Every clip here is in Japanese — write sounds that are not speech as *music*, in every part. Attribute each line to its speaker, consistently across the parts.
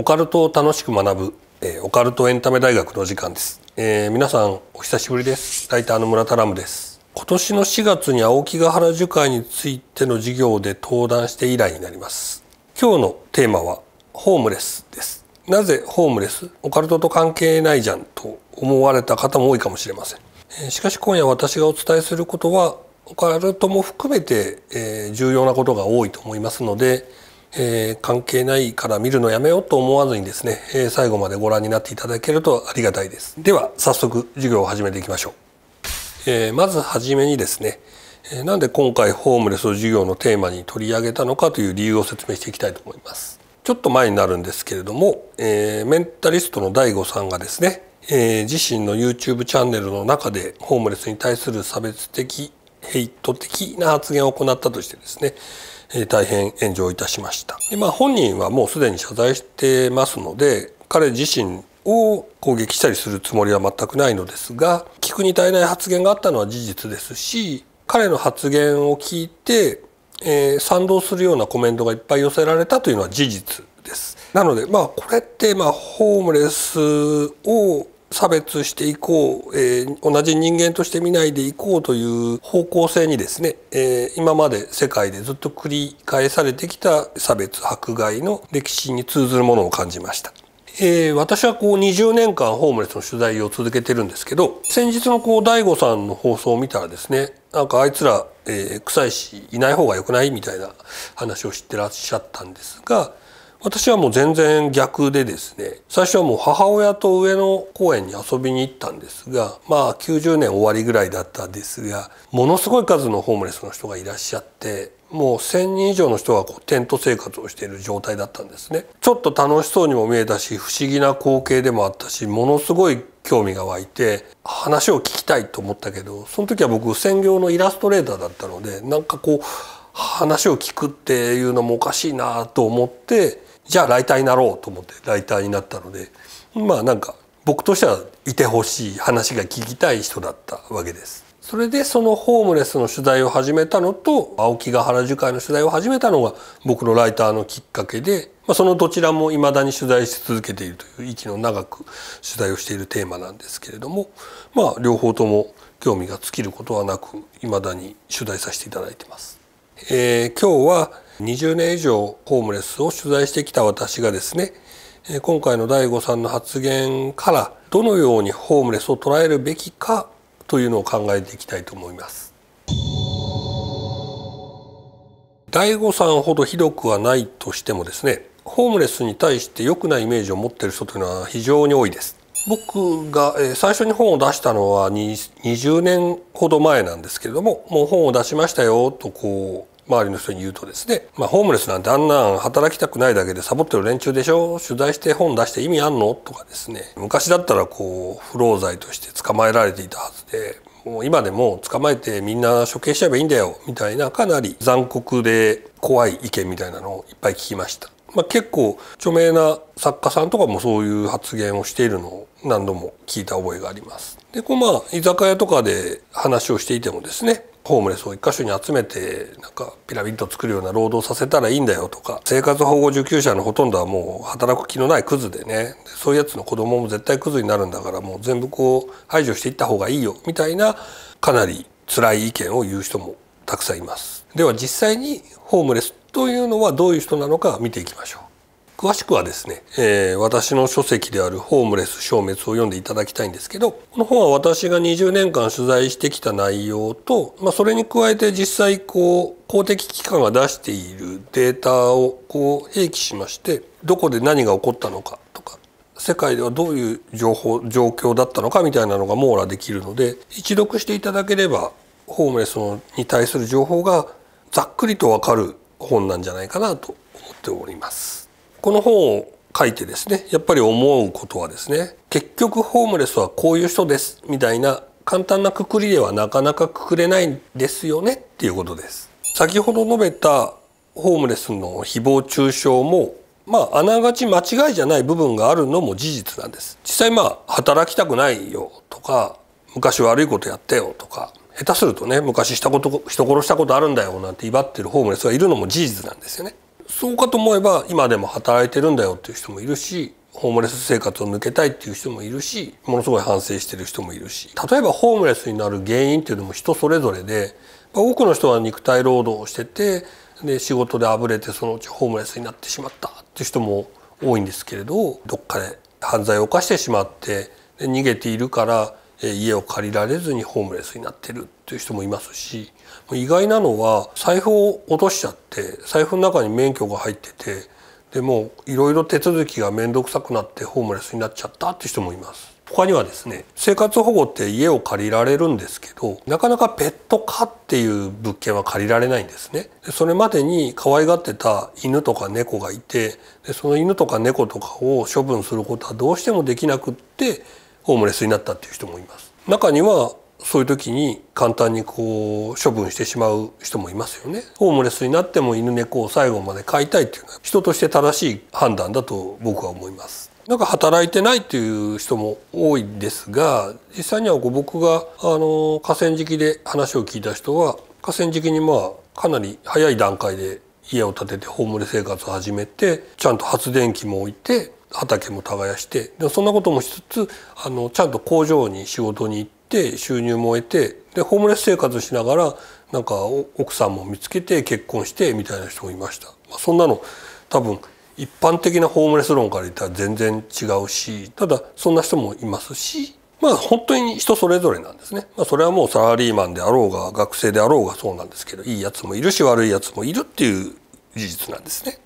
Speaker 1: オカルトを楽しく学ぶ、えー、オカルトエンタメ大学の時間です、えー、皆さんお久しぶりですライターの村田ラムです今年の4月に青木ヶ原樹海についての授業で登壇して以来になります今日のテーマはホームレスですなぜホームレスオカルトと関係ないじゃんと思われた方も多いかもしれません、えー、しかし今夜私がお伝えすることはオカルトも含めて、え重要なことが多いと思いますのでえー、関係ないから見るのやめようと思わずにですね、えー、最後までご覧になっていただけるとありがたいですでは早速授業を始めていきましょう、えー、まずはじめにですね、えなんで今回ホームレスを授業のテーマに取り上げたのかという理由を説明していきたいと思いますちょっと前になるんですけれども、えメンタリストの DAIGO さんがですね、え自身の YouTube チャンネルの中でホームレスに対する差別的ヘイト的な発言を行ったとしてですね大変炎上いたしました。でまあ、本人はもうすでに謝罪してますので彼自身を攻撃したりするつもりは全くないのですが聞くに耐えない発言があったのは事実ですし彼の発言を聞いて、えー、賛同するようなコメントがいっぱい寄せられたというのは事実です。なのでまあこれってまあホームレスを差別していこう、えー、同じ人間として見ないでいこうという方向性にですね、えー、今まで世界でずっと繰り返されてきた差別迫害の歴史に通ずるものを感じました。えー、私はこう20年間ホームレスの取材を続けてるんですけど先日のこう d a さんの放送を見たらですねなんかあいつら、え臭いしいない方が良くないみたいな話を知ってらっしゃったんですが私はもう全然逆でですね最初はもう母親と上野公園に遊びに行ったんですがまあ90年終わりぐらいだったんですがものすごい数のホームレスの人がいらっしゃってもう1,000人以上の人がこうテント生活をしている状態だったんですねちょっと楽しそうにも見えたし不思議な光景でもあったしものすごい興味が湧いて話を聞きたいと思ったけどその時は僕専業のイラストレーターだったのでなんかこう話を聞くっていうのもおかしいなと思ってじゃあライターになろうと思ってライターになったのでまあなんか僕としてはいてほしい話が聞きたい人だったわけです。それでそのホームレスの取材を始めたのと青木ヶ原樹海の取材を始めたのが僕のライターのきっかけで、まあ、そのどちらも未だに取材し続けているという息の長く取材をしているテーマなんですけれども、まあ、両方とも興味が尽きることはなく未だに取材させていただいてます。えー、今日は20年以上ホームレスを取材してきた私がですね今回の d a さんの発言からどのようにホームレスを捉えるべきかというのを考えていきたいと思います。d a さんほどひどくはないとしてもですねホームレスに対して良くないイメージを持っている人というのは非常に多いです。僕が最初に本を出したのは20年ほど前なんですけれどももう本を出しましたよとこう周りの人に言うとですね、まあ、ホームレスなんてあんなん働きたくないだけでサボってる連中でしょ取材して本出して意味あんのとかですね昔だったらこう不老罪として捕まえられていたはずでもう今でも捕まえてみんな処刑しちゃえばいいんだよみたいなかなり残酷で怖い意見みたいなのをいっぱい聞きました。まあ、結構著名な作家さんとかもそういう発言をしているのを何度も聞いた覚えがあります。でこうまあ居酒屋とかで話をしていてもですねホームレスを一箇所に集めてなんかピラミッド作るような労働させたらいいんだよとか生活保護受給者のほとんどはもう働く気のないクズでねそういうやつの子供も絶対クズになるんだからもう全部こう排除していった方がいいよみたいなかなり辛い意見を言う人もたくさんいます。では実際にホームレスというのはどういう人なのか見ていきましょう。詳しくはですね、えー、私の書籍である「ホームレス消滅」を読んでいただきたいんですけどこの本は私が20年間取材してきた内容と、まあ、それに加えて実際こう公的機関が出しているデータをこう併記しましてどこで何が起こったのかとか世界ではどういう情報状況だったのかみたいなのが網羅できるので一読していただければホームレスに対する情報がざっくりとわかる本なんじゃないかなと思っております。この本を書いてですねやっぱり思うことはですね結局ホームレスはこういう人ですみたいな簡単なくくりではなかなかくくれないんですよねっていうことです先ほど述べたホームレスの誹謗中傷もまああながち間違いじゃない部分があるのも事実なんです実際まあ働きたくないよとか昔悪いことやったよとか下手するとね昔したこと人殺したことあるんだよなんて威張ってるホームレスがいるのも事実なんですよねそうかと思えば今でも働いてるんだよっていう人もいるしホームレス生活を抜けたいっていう人もいるしものすごい反省してる人もいるし例えばホームレスになる原因っていうのも人それぞれで多くの人は肉体労働をしててで仕事であぶれてそのうちホームレスになってしまったっていう人も多いんですけれどどっかで犯罪を犯してしまってで逃げているから家を借りられずにホームレスになってるっていう人もいますし意外なのは財布を落としちゃって財布の中に免許が入っててでもいろいろ手続きが面倒くさくなってホームレスになっちゃったって人もいます。他にはですね生活保護って家を借りられるんですけどなかなかペット科っていう物件は借りられないんですねでそれまでに可愛がってた犬とか猫がいてでその犬とか猫とかを処分することはどうしてもできなくってホームレスになったっていう人もいます中にはそういう時に簡単にこう処分してしまう人もいますよね。ホームレスになっても犬猫を最後まで飼いたいっていうのは人として正しい判断だと僕は思います。なんか働いてないという人も多いですが実際には僕があの河川敷で話を聞いた人は河川敷にまあかなり早い段階で家を建ててホームレス生活を始めてちゃんと発電機も置いて畑も耕してでそんなこともしつつあのちゃんと工場に仕事に行って。て収入も得てでホームレス生活しながらなんか奥さんも見つけて結婚してみたいな人もいました、まあ、そんなの多分一般的なホームレス論から言ったら全然違うしただそんな人もいますしまあ本当に人それぞれなんですね。まあそれはもうサラリーマンであろうが学生であろうがそうなんですけどいいやつもいるし悪いやつもいるっていう事実なんですね。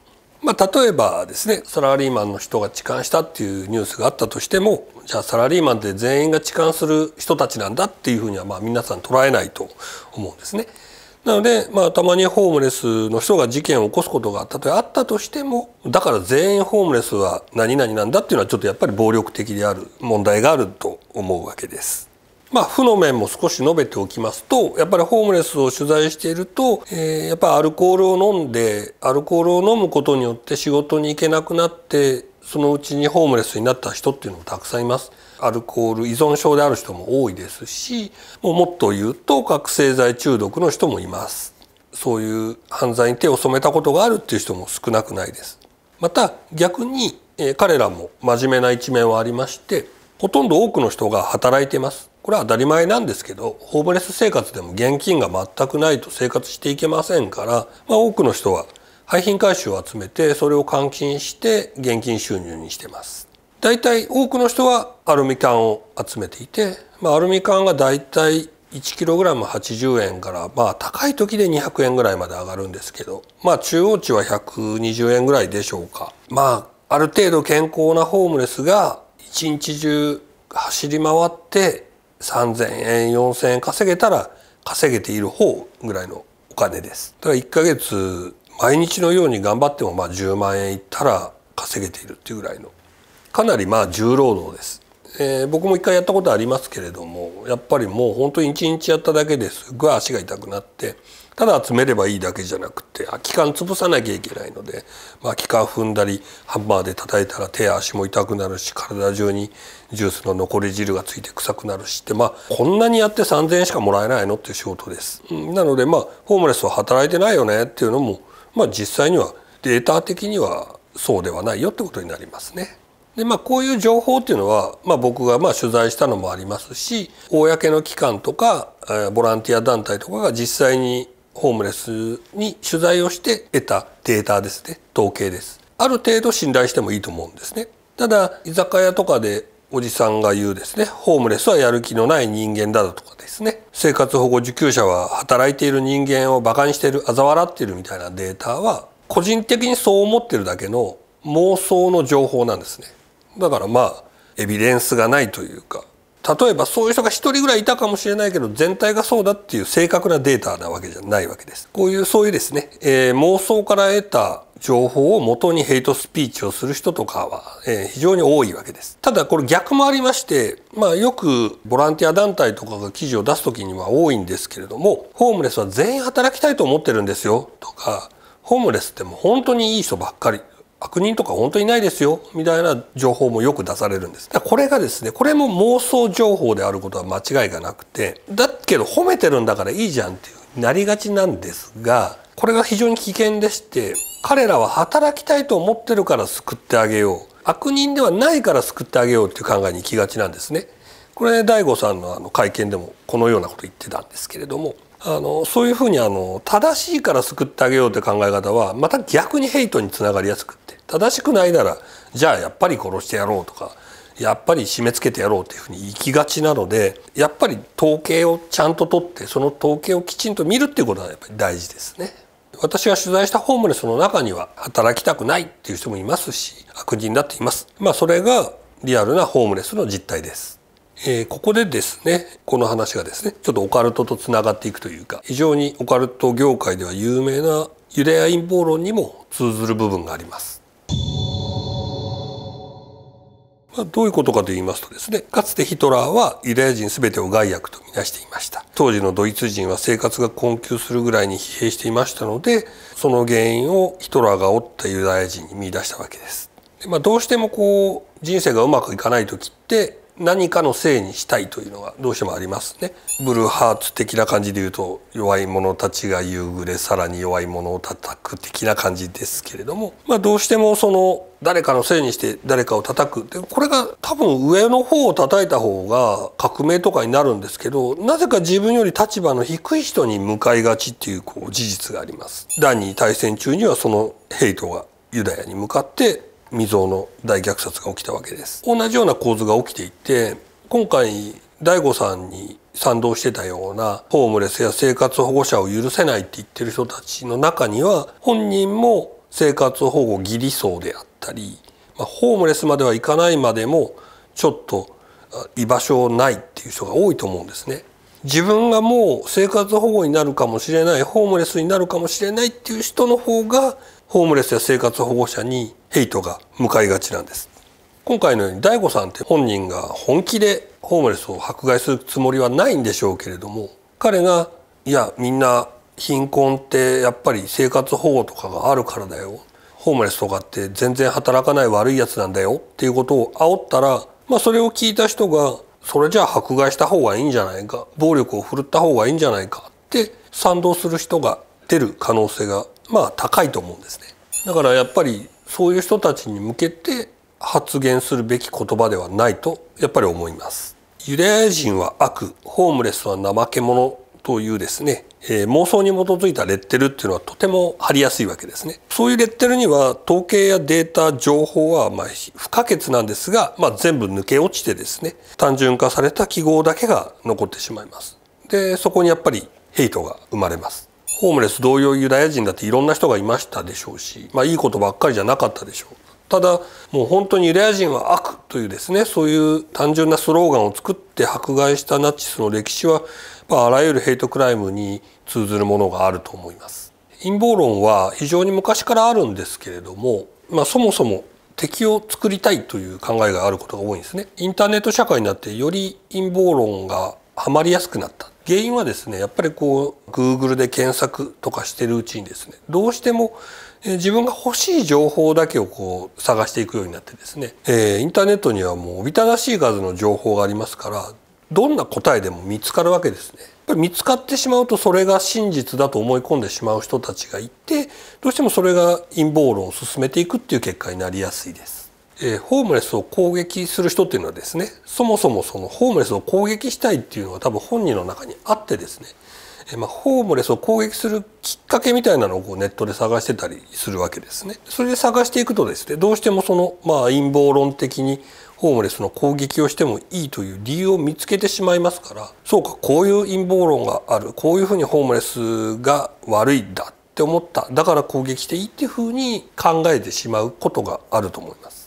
Speaker 1: まあ、例えばですねサラリーマンの人が痴漢したっていうニュースがあったとしてもじゃあサラリーマンって全員が痴漢する人たちなんだっていうふうにはまあ皆さん捉えないと思うんですね。なので、まあ、たまにホームレスの人が事件を起こすことがたとえあったとしてもだから全員ホームレスは何々なんだっていうのはちょっとやっぱり暴力的である問題があると思うわけです。まあ、負の面も少し述べておきますとやっぱりホームレスを取材していると、えー、やっぱアルコールを飲んでアルコールを飲むことによって仕事に行けなくなってそのうちにホームレスになった人っていうのもたくさんいます。アルコール依存症である人も多いですしもっと言うと覚醒剤中毒の人もいます。そういう犯罪に手を染めたことがあるっていう人も少なくないです。また逆に、えー、彼らも真面目な一面はありましてほとんど多くの人が働いていますこれは当たり前なんですけどホームレス生活でも現金が全くないと生活していけませんから、まあ、多くの人は廃品回収を集めてそれを換金して現金収入にしてます大体多くの人はアルミ缶を集めていて、まあ、アルミ缶が大体 1kg80 円からまあ高い時で200円ぐらいまで上がるんですけどまあ中央値は120円ぐらいでしょうかまあある程度健康なホームレスが一日中走り回って3,000円4,000円稼げたら稼げている方ぐらいのお金です。だから1ヶ月毎日のように頑張ってもまあ10万円いったら稼げているっていうぐらいのかなりまあ重労働です。えー、僕も一回やったことありますけれどもやっぱりもう本当に一日やっただけですごい足が痛くなってただ集めればいいだけじゃなくて空き缶潰さなきゃいけないので、まあ、空き缶踏んだりハンマーで叩いたら手や足も痛くなるし体中にジュースの残り汁がついて臭くなるしって、まあ、こんなにやって3,000円しかもらえないのっていう仕事です。なので、まあ、ホームレスは働いてないよねっていうのも、まあ、実際にはデータ的にはそうではないよってことになりますね。でまあ、こういう情報っていうのは、まあ、僕がまあ取材したのもありますし公の機関とか、えー、ボランティア団体とかが実際にホームレスに取材をして得たデータですね統計ですある程度信頼してもいいと思うんですねただ居酒屋とかでおじさんが言うですねホームレスはやる気のない人間だとかですね生活保護受給者は働いている人間を馬鹿にしている嘲笑っているみたいなデータは個人的にそう思ってるだけの妄想の情報なんですねだからまあエビデンスがないというか例えばそういう人が1人ぐらいいたかもしれないけど全体がそうだっていう正確なデータなわけじゃないわけです。こういうそういうですね、えー、妄想から得た情報を元にヘイトスピーチをする人とかは、えー、非常に多いわけです。ただこれ逆もありまして、まあよくボランティア団体とかが記事を出す時には多いんですけれども、ホームレスは全員働きたいと思ってるんですよとか、ホームレスってもう本当にいい人ばっかり悪人とか本当にいないですよみたいな情報もよく出されるんですこれがですねこれも妄想情報であることは間違いがなくてだけど褒めてるんだからいいじゃんっていうなりがちなんですがこれが非常に危険でして彼らは働きたいと思ってるから救ってあげよう悪人ではないから救ってあげようっていう考えに行きがちなんですねこれ大悟さんのあの会見でもこのようなこと言ってたんですけれどもあのそういうふうにあの正しいから救ってあげようって考え方はまた逆にヘイトにつながりやすくって正しくないならじゃあやっぱり殺してやろうとかやっぱり締め付けてやろうっていうふうにいきがちなのでやっぱり統計をちゃんと取ってその統計をきちんと見るっていうことはやっぱり大事ですね。私が取材したホームレスの中には働きたくないっていう人もいますし悪人だっています。まあそれがリアルなホームレスの実態です。えー、ここでですねこの話がですねちょっとオカルトとつながっていくというか非常にオカルト業界では有名なユダヤ陰謀論にも通ずる部分があります。まあ、どういうことかと言いますとですね、かつてヒトラーはユダヤ人全てを害悪と見なしていました。当時のドイツ人は生活が困窮するぐらいに疲弊していましたので、その原因をヒトラーが折ったユダヤ人に見出したわけです。でまあ、どうしてもこう、人生がうまくいかない時って、何かのせいにしたいというのがどうしてもありますね。ブルーハーツ的な感じで言うと弱い者たちが夕暮れさらに弱い者を叩く的な感じですけれども、まあ、どうしてもその誰かのせいにして誰かを叩くでこれが多分上の方を叩いた方が革命とかになるんですけどなぜか自分より立場の低い人に向かいがちっていうこう事実があります。第二大戦中にはそのヘイトがユダヤに向かって未曾有の大虐殺が起きたわけです同じような構図が起きていて今回大悟さんに賛同してたようなホームレスや生活保護者を許せないって言ってる人たちの中には本人も生活保護義理層であったり、まあ、ホームレスまではいかないまでもちょっと居場所ないっていう人が多いと思うんですね。自分がもう生活保護になるかもしれないホームレスになるかもしれないっていう人の方がホームレスや生活保護者にヘイトが向かいがちなんです今回のように大悟さんって本人が本気でホームレスを迫害するつもりはないんでしょうけれども彼がいやみんな貧困ってやっぱり生活保護とかがあるからだよホームレスとかって全然働かない悪いやつなんだよっていうことを煽ったら、まあ、それを聞いた人がそれじゃあ迫害した方がいいんじゃないか暴力を振るった方がいいんじゃないかって賛同する人が出る可能性がまあ高いと思うんですね。だからやっぱりそういう人たちに向けて発言するべき言葉ではないとやっぱり思います。ユダヤ人は悪、ホームレスは怠け者というですね、えー、妄想に基づいたレッテルっていうのはとても貼りやすいわけですね。そういうレッテルには統計やデータ情報はま不可欠なんですが、まあ、全部抜け落ちてですね単純化された記号だけが残ってしまいます。でそこにやっぱりヘイトが生まれます。ホームレス同様ユダヤ人だっていろんな人がいましたでしょうし、まあ、いいことばっかりじゃなかったでしょう。ただもう本当にユダヤ人は悪というですねそういう単純なスローガンを作って迫害したナチスの歴史はあらゆるヘイトクライムに通ずるものがあると思います。陰謀論は非常に昔からあるんですけれども、まあ、そもそも敵を作りたいという考えがあることが多いんですね。インターネット社会になってより陰謀論がはまりやすくなった。原因はですねやっぱりこう Google で検索とかしてるうちにですねどうしても自分が欲しい情報だけをこう探していくようになってですね、えー、インターネットにはもうおびただしい数の情報がありますからどんな答えでも見つかるわけですね。見つかってしまうとそれが真実だと思い込んでしまう人たちがいてどうしてもそれが陰謀論を進めていくっていう結果になりやすいです。えー、ホームレスを攻撃する人っていうのはですねそもそもそのホームレスを攻撃したいっていうのは多分本人の中にあってですね、えー、まあ、ホームレスを攻撃するきっかけみたいなのをこうネットで探してたりするわけですね。それで探していくとですねどうしてもその、まあ、陰謀論的にホームレスの攻撃をしてもいいという理由を見つけてしまいますからそうかこういう陰謀論があるこういうふうにホームレスが悪いんだって思っただから攻撃していいっていうふうに考えてしまうことがあると思います。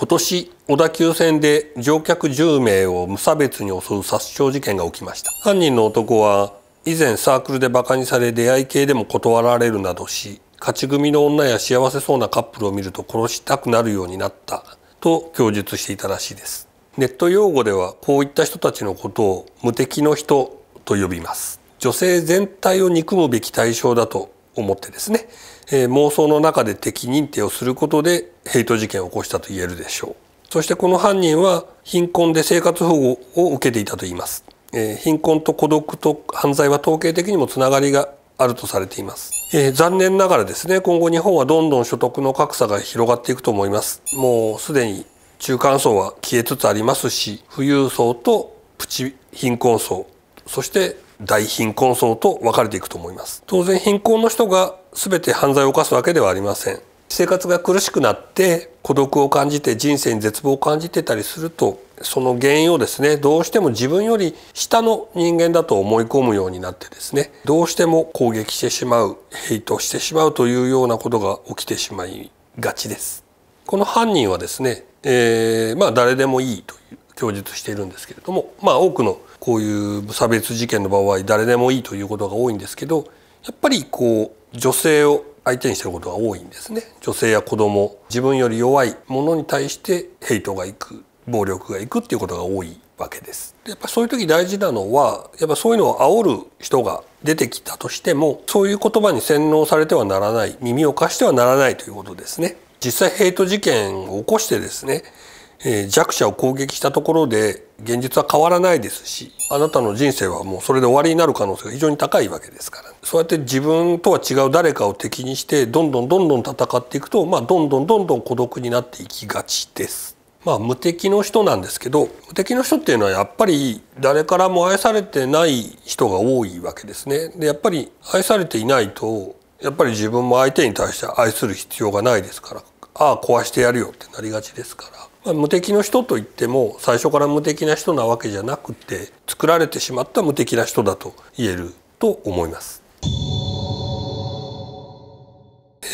Speaker 1: 今年小田急線で乗客10名を無差別に襲う殺傷事件が起きました犯人の男は以前サークルで馬鹿にされ出会い系でも断られるなどし勝ち組の女や幸せそうなカップルを見ると殺したくなるようになったと供述していたらしいですネット用語ではこういった人たちのことを無敵の人と呼びます女性全体を憎むべき対象だと思ってですねえー、妄想の中で敵認定をすることでヘイト事件を起こしたと言えるでしょうそしてこの犯人は貧困で生活保護を受けていたと言います、えー、貧困と孤独と犯罪は統計的にもつながりがあるとされています、えー、残念ながらですね今後日本はどんどん所得の格差が広がっていくと思いますもうすでに中間層は消えつつありますし富裕層とプチ貧困層そして大貧困層と分かれていくと思います当然貧困の人が全て犯罪を犯すわけではありません生活が苦しくなって孤独を感じて人生に絶望を感じてたりするとその原因をですねどうしても自分より下の人間だと思い込むようになってですねどうしても攻撃してしまうヘイトしてしまうというようなことが起きてしまいがちですこの犯人はですね、えー、まあ誰でもいいという供述しているんですけれどもまあ多くのこういう無差別事件の場合誰でもいいということが多いんですけどやっぱりこう女性を相手にしてることが多いんですね女性や子供自分より弱いものに対してヘイトがいく暴力がいくっていうことが多いわけですやっぱそういう時大事なのはやっぱそういうのを煽る人が出てきたとしてもそういう言葉に洗脳されてはならない耳を貸してはならないということですね実際ヘイト事件を起こしてですねえー、弱者を攻撃したところで現実は変わらないですしあなたの人生はもうそれで終わりになる可能性が非常に高いわけですから、ね、そうやって自分とは違う誰かを敵にしてどんどんどんどん戦っていくと、まあ、どんどんどんどん孤独になっていきがちです。まあ、無敵の人なんですけど無敵の人っていうのはやっぱり誰からも愛されてない人が多いわけですね。でやっぱり愛されていないとやっぱり自分も相手に対して愛する必要がないですからああ壊してやるよってなりがちですから無敵の人といっても最初から無敵な人なわけじゃなくて作られてしまった無敵な人だと言えると思います。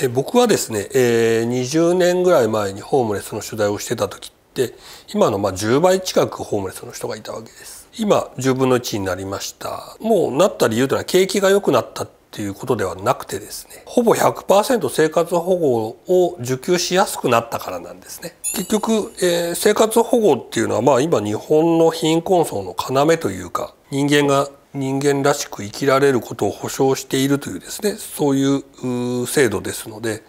Speaker 1: え僕はですね、え20年ぐらい前にホームレスの取材をしてた時って今のま10倍近くホームレスの人がいたわけです。今10分の1になりましたもうなった理由というのは景気が良くなったっっていうことではなくてですねほぼ100%生活保護を受給しやすくなったからなんですね結局、えー、生活保護っていうのはまあ今日本の貧困層の要というか人間が人間らしく生きられることを保障しているというですねそういう制度ですので、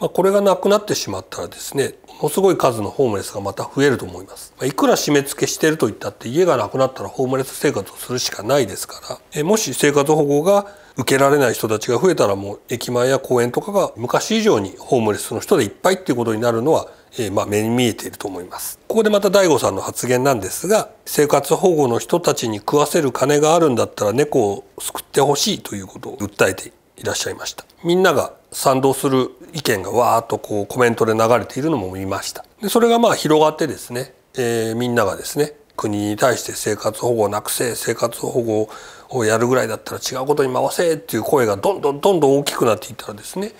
Speaker 1: まあ、これがなくなってしまったらですねものすごい数のホームレスがまた増えると思います、まあ、いくら締め付けしてるといったって家がなくなったらホームレス生活をするしかないですからえもし生活保護が受けられない人たちが増えたらもう駅前や公園とかが昔以上にホームレスの人でいっぱいっていうことになるのは、えー、まあ目に見えていると思います。ここでまた大悟さんの発言なんですが生活保護の人たちに食わせる金があるんだったら猫を救ってほしいということを訴えていらっしゃいました。みんなが賛同する意見がわーっとこうコメントで流れているのも見ました。でそれがまあ広がってですね、えー、みんながですね国に対して生活保護をなくせ生活保護ををやるぐらいだったら違うことに回せっていう声がどんどんどんどん大きくなっていったらですね、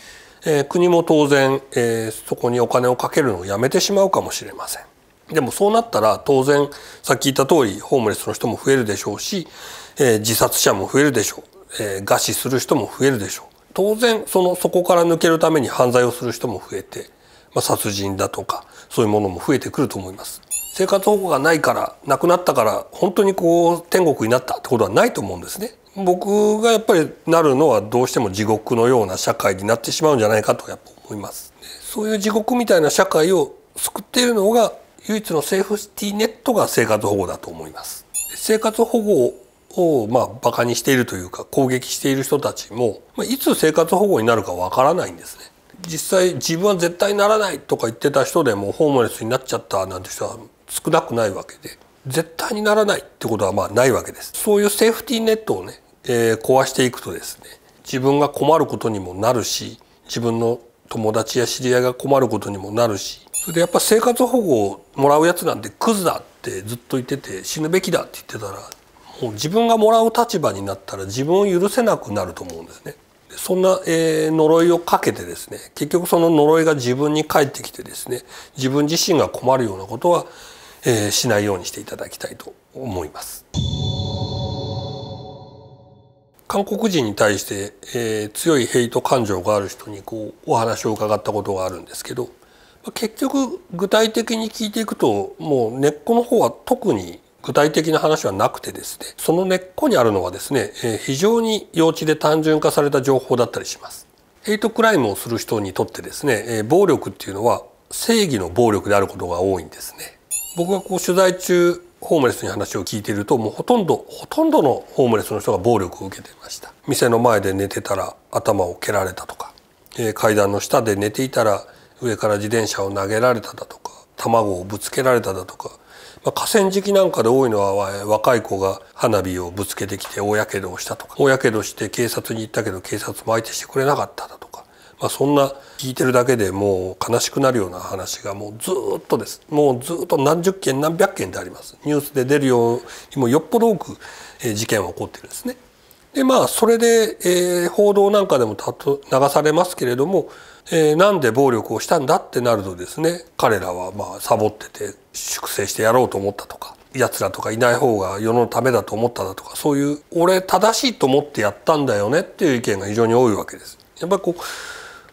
Speaker 1: えー、国も当然、えー、そこにお金をかけるのをやめてしまうかもしれません。でもそうなったら当然さっき言った通りホームレスの人も増えるでしょうし、えー、自殺者も増えるでしょう、えー、餓死する人も増えるでしょう当然そのそこから抜けるために犯罪をする人も増えて、まあ、殺人だとかそういうものも増えてくると思います。生活保護がないから亡くなったから本当にこう天国になったってことはないと思うんですね。僕がやっぱりなるのはどうしても地獄のような社会になってしまうんじゃないかとやっぱ思います。そういう地獄みたいな社会を救っているのが唯一のセーフティーネットが生活保護だと思います。生活保護をまあバカにしているというか攻撃している人たちもいつ生活保護になるかわからないんですね。実際自分は絶対ならないとか言ってた人でもホームレスになっちゃったなんて人は少なくないわけで絶対にならないってことはまあないわけですそういうセーフティーネットをね、えー、壊していくとですね自分が困ることにもなるし自分の友達や知り合いが困ることにもなるしそれでやっぱ生活保護をもらうやつなんてクズだってずっと言ってて死ぬべきだって言ってたらもう自分がもらう立場になったら自分を許せなくなると思うんですね。そんな、えー、呪いをかけてですね結局その呪いが自分に返ってきてですね自分自身が困るようなことはえー、しないようにしていただきたいと思います。韓国人に対して、えー、強いヘイト感情がある人にこうお話を伺ったことがあるんですけど結局具体的に聞いていくともう根っこの方は特に具体的な話はなくてですねその根っこにあるのはですね、えー、非常に幼稚で単純化された情報だったりします。ヘイトクライムをする人にとってですね、えー、暴力っていうのは正義の暴力であることが多いんですね。僕がこう取材中ホームレスに話を聞いているともうほとんどほとんどのホームレスの人が暴力を受けていました店の前で寝てたら頭を蹴られたとか、えー、階段の下で寝ていたら上から自転車を投げられただとか卵をぶつけられただとか、まあ、河川敷なんかで多いのは若い子が花火をぶつけてきて大やけどをしたとか大やけどして警察に行ったけど警察も相手してくれなかっただとかまあ、そんな聞いてるだけでもう悲しくなるような話がもうずっとですもうずっと何十件何百件でありますニュースで出るようにもよっぽど多く事件は起こってるんですね。でまあそれで、えー、報道なんかでもたと流されますけれども、えー、なんで暴力をしたんだってなるとですね彼らはまあサボってて粛清してやろうと思ったとか奴らとかいない方が世のためだと思っただとかそういう俺正しいと思ってやったんだよねっていう意見が非常に多いわけです。やっぱりこう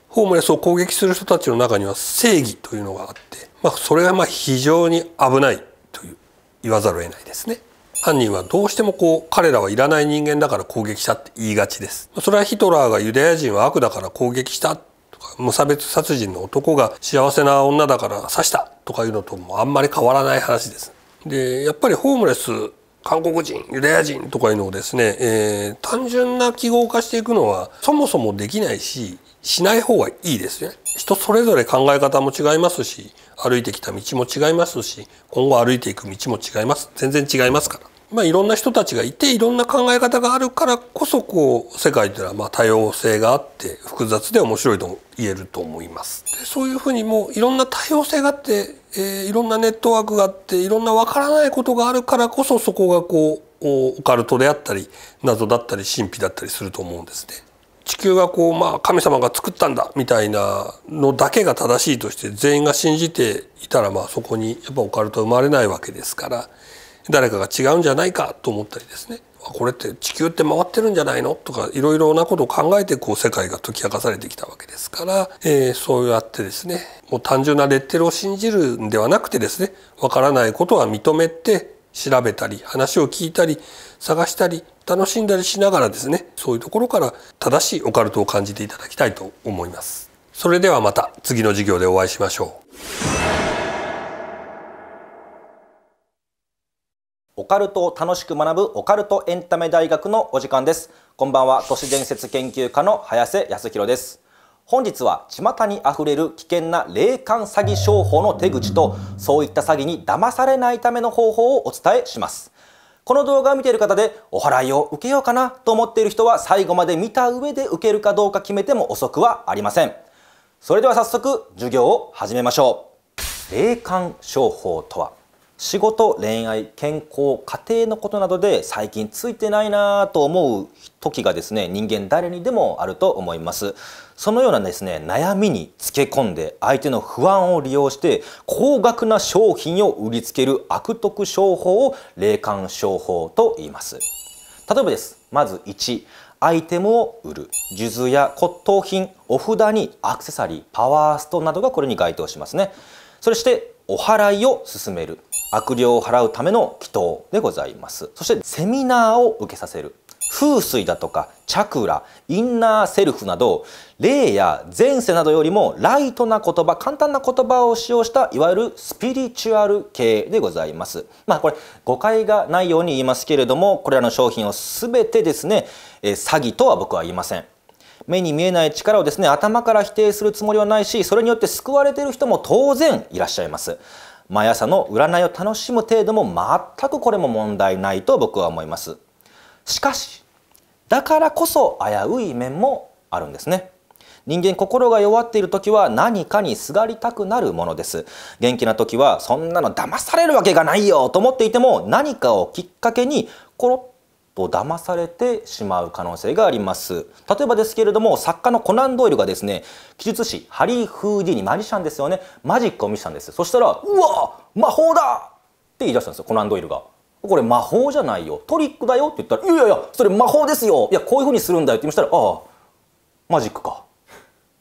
Speaker 1: ホームレスを攻撃する人たちの中には正義というのがあって、まあ、それがまあ非常に危ないという言わざるを得ないですね。犯人はどうしてもこう彼らはいらない人間だから攻撃したって言いがちです。それはヒトラーがユダヤ人は悪だから攻撃したとか無差別殺人の男が幸せな女だから刺したとかいうのともあんまり変わらない話です。でやっぱりホームレス韓国人ユダヤ人とかいうのをですね、えー、単純な記号化していくのはそもそもできないししない方がいいですね。人それぞれ考え方も違いますし、歩いてきた道も違いますし、今後歩いていく道も違います。全然違いますから。まあ、いろんな人たちがいていろんな考え方があるからこそこう世界というのはまあ多様性があって複雑で面白いと言えると思います。でそういうふうにもういろんな多様性があって、えー、いろんなネットワークがあっていろんなわからないことがあるからこそそこがこうオカルトであったり謎だったり神秘だったりすると思うんですね。地球がこうまあ神様が作ったんだみたいなのだけが正しいとして全員が信じていたらまあそこにやっぱオカルトは生まれないわけですから誰かが違うんじゃないかと思ったりですねこれって地球って回ってるんじゃないのとかいろいろなことを考えてこう世界が解き明かされてきたわけですから、えそうやってですねもう単純なレッテルを信じるんではなくてですねわからないことは認めて調べたり話を聞いたり探したり楽しんだりしながらですねそういうところから正しいオカルトを感じていただきたいと思いますそれではまた次の授業でお会いしましょ
Speaker 2: うオカルトを楽しく学ぶオカルトエンタメ大学のお時間ですこんばんは都市伝説研究家の早瀬康弘です本日は巷にあふれる危険な霊感詐欺商法の手口とそういった詐欺に騙されないための方法をお伝えしますこの動画を見ている方でお祓いを受けようかなと思っている人は最後まで見た上で受けるかどうか決めても遅くはありませんそれでは早速授業を始めましょう霊感商法とは仕事恋愛健康家庭のことなどで最近ついてないなと思う時がですね人間誰にでもあると思いますそのようなですね悩みにつけ込んで相手の不安を利用して高額な商品を売りつける悪徳商法を霊感商法と言います例えばですまず1アイテムを売る数珠や骨董品お札にアクセサリーパワーストなどがこれに該当しますねそしてお祓いを進める悪霊を払うための祈祷でございますそしてセミナーを受けさせる風水だとかチャクラインナーセルフなど霊や前世などよりもライトな言葉簡単な言葉を使用したいわゆるスピリチュアル系でございますまあこれ誤解がないように言いますけれどもこれらの商品を全てですね、え詐欺とは僕は言いません目に見えない力をですね頭から否定するつもりはないしそれによって救われている人も当然いらっしゃいます毎朝の占いを楽しむ程度も全くこれも問題ないと僕は思いますしかしだからこそ危うい面もあるんですね人間心が弱っている時は何かにすがりたくなるものです元気な時はそんなの騙されるわけがないよと思っていても何かをきっかけにコロッと騙されてしまう可能性があります例えばですけれども作家のコナン・ドイルがですね記述師ハリー・フーディーマジシャンですよねマジックを見せたんですそしたら「うわ魔法だ!」って言い出したんですよコナン・ドイルが。これ魔法じゃないよトリックだよって言ったら「いやいやそれ魔法ですよいやこういうふうにするんだよ」って言いましたら「ああマジックか」っ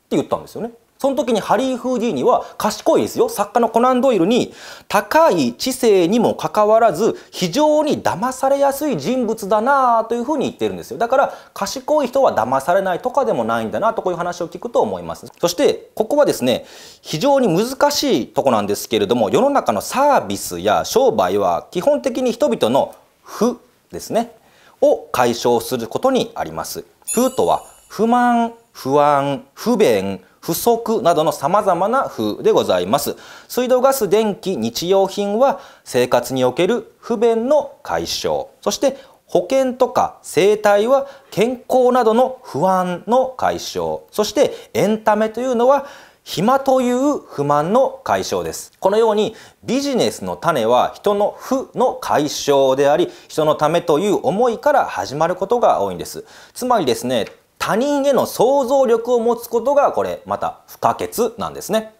Speaker 2: て言ったんですよね。その時にハリー・フーディーニは賢いですよ。作家のコナン・ドイルに高い知性にもかかわらず非常に騙されやすい人物だなというふうに言ってるんですよ。だから賢い人は騙されないとかでもないんだなとこういう話を聞くと思います。そしてここはですね、非常に難しいとこなんですけれども世の中のサービスや商売は基本的に人々の負ですね、を解消することにあります。負とは不満、不安、不便、不足などの様々な風でございます。水道ガス、電気、日用品は生活における不便の解消。そして保険とか生態は健康などの不安の解消。そしてエンタメというのは暇という不満の解消です。このようにビジネスの種は人の負の解消であり、人のためという思いから始まることが多いんです。つまりですね、他人への想像力を持つことがこれまた不可欠なんですね。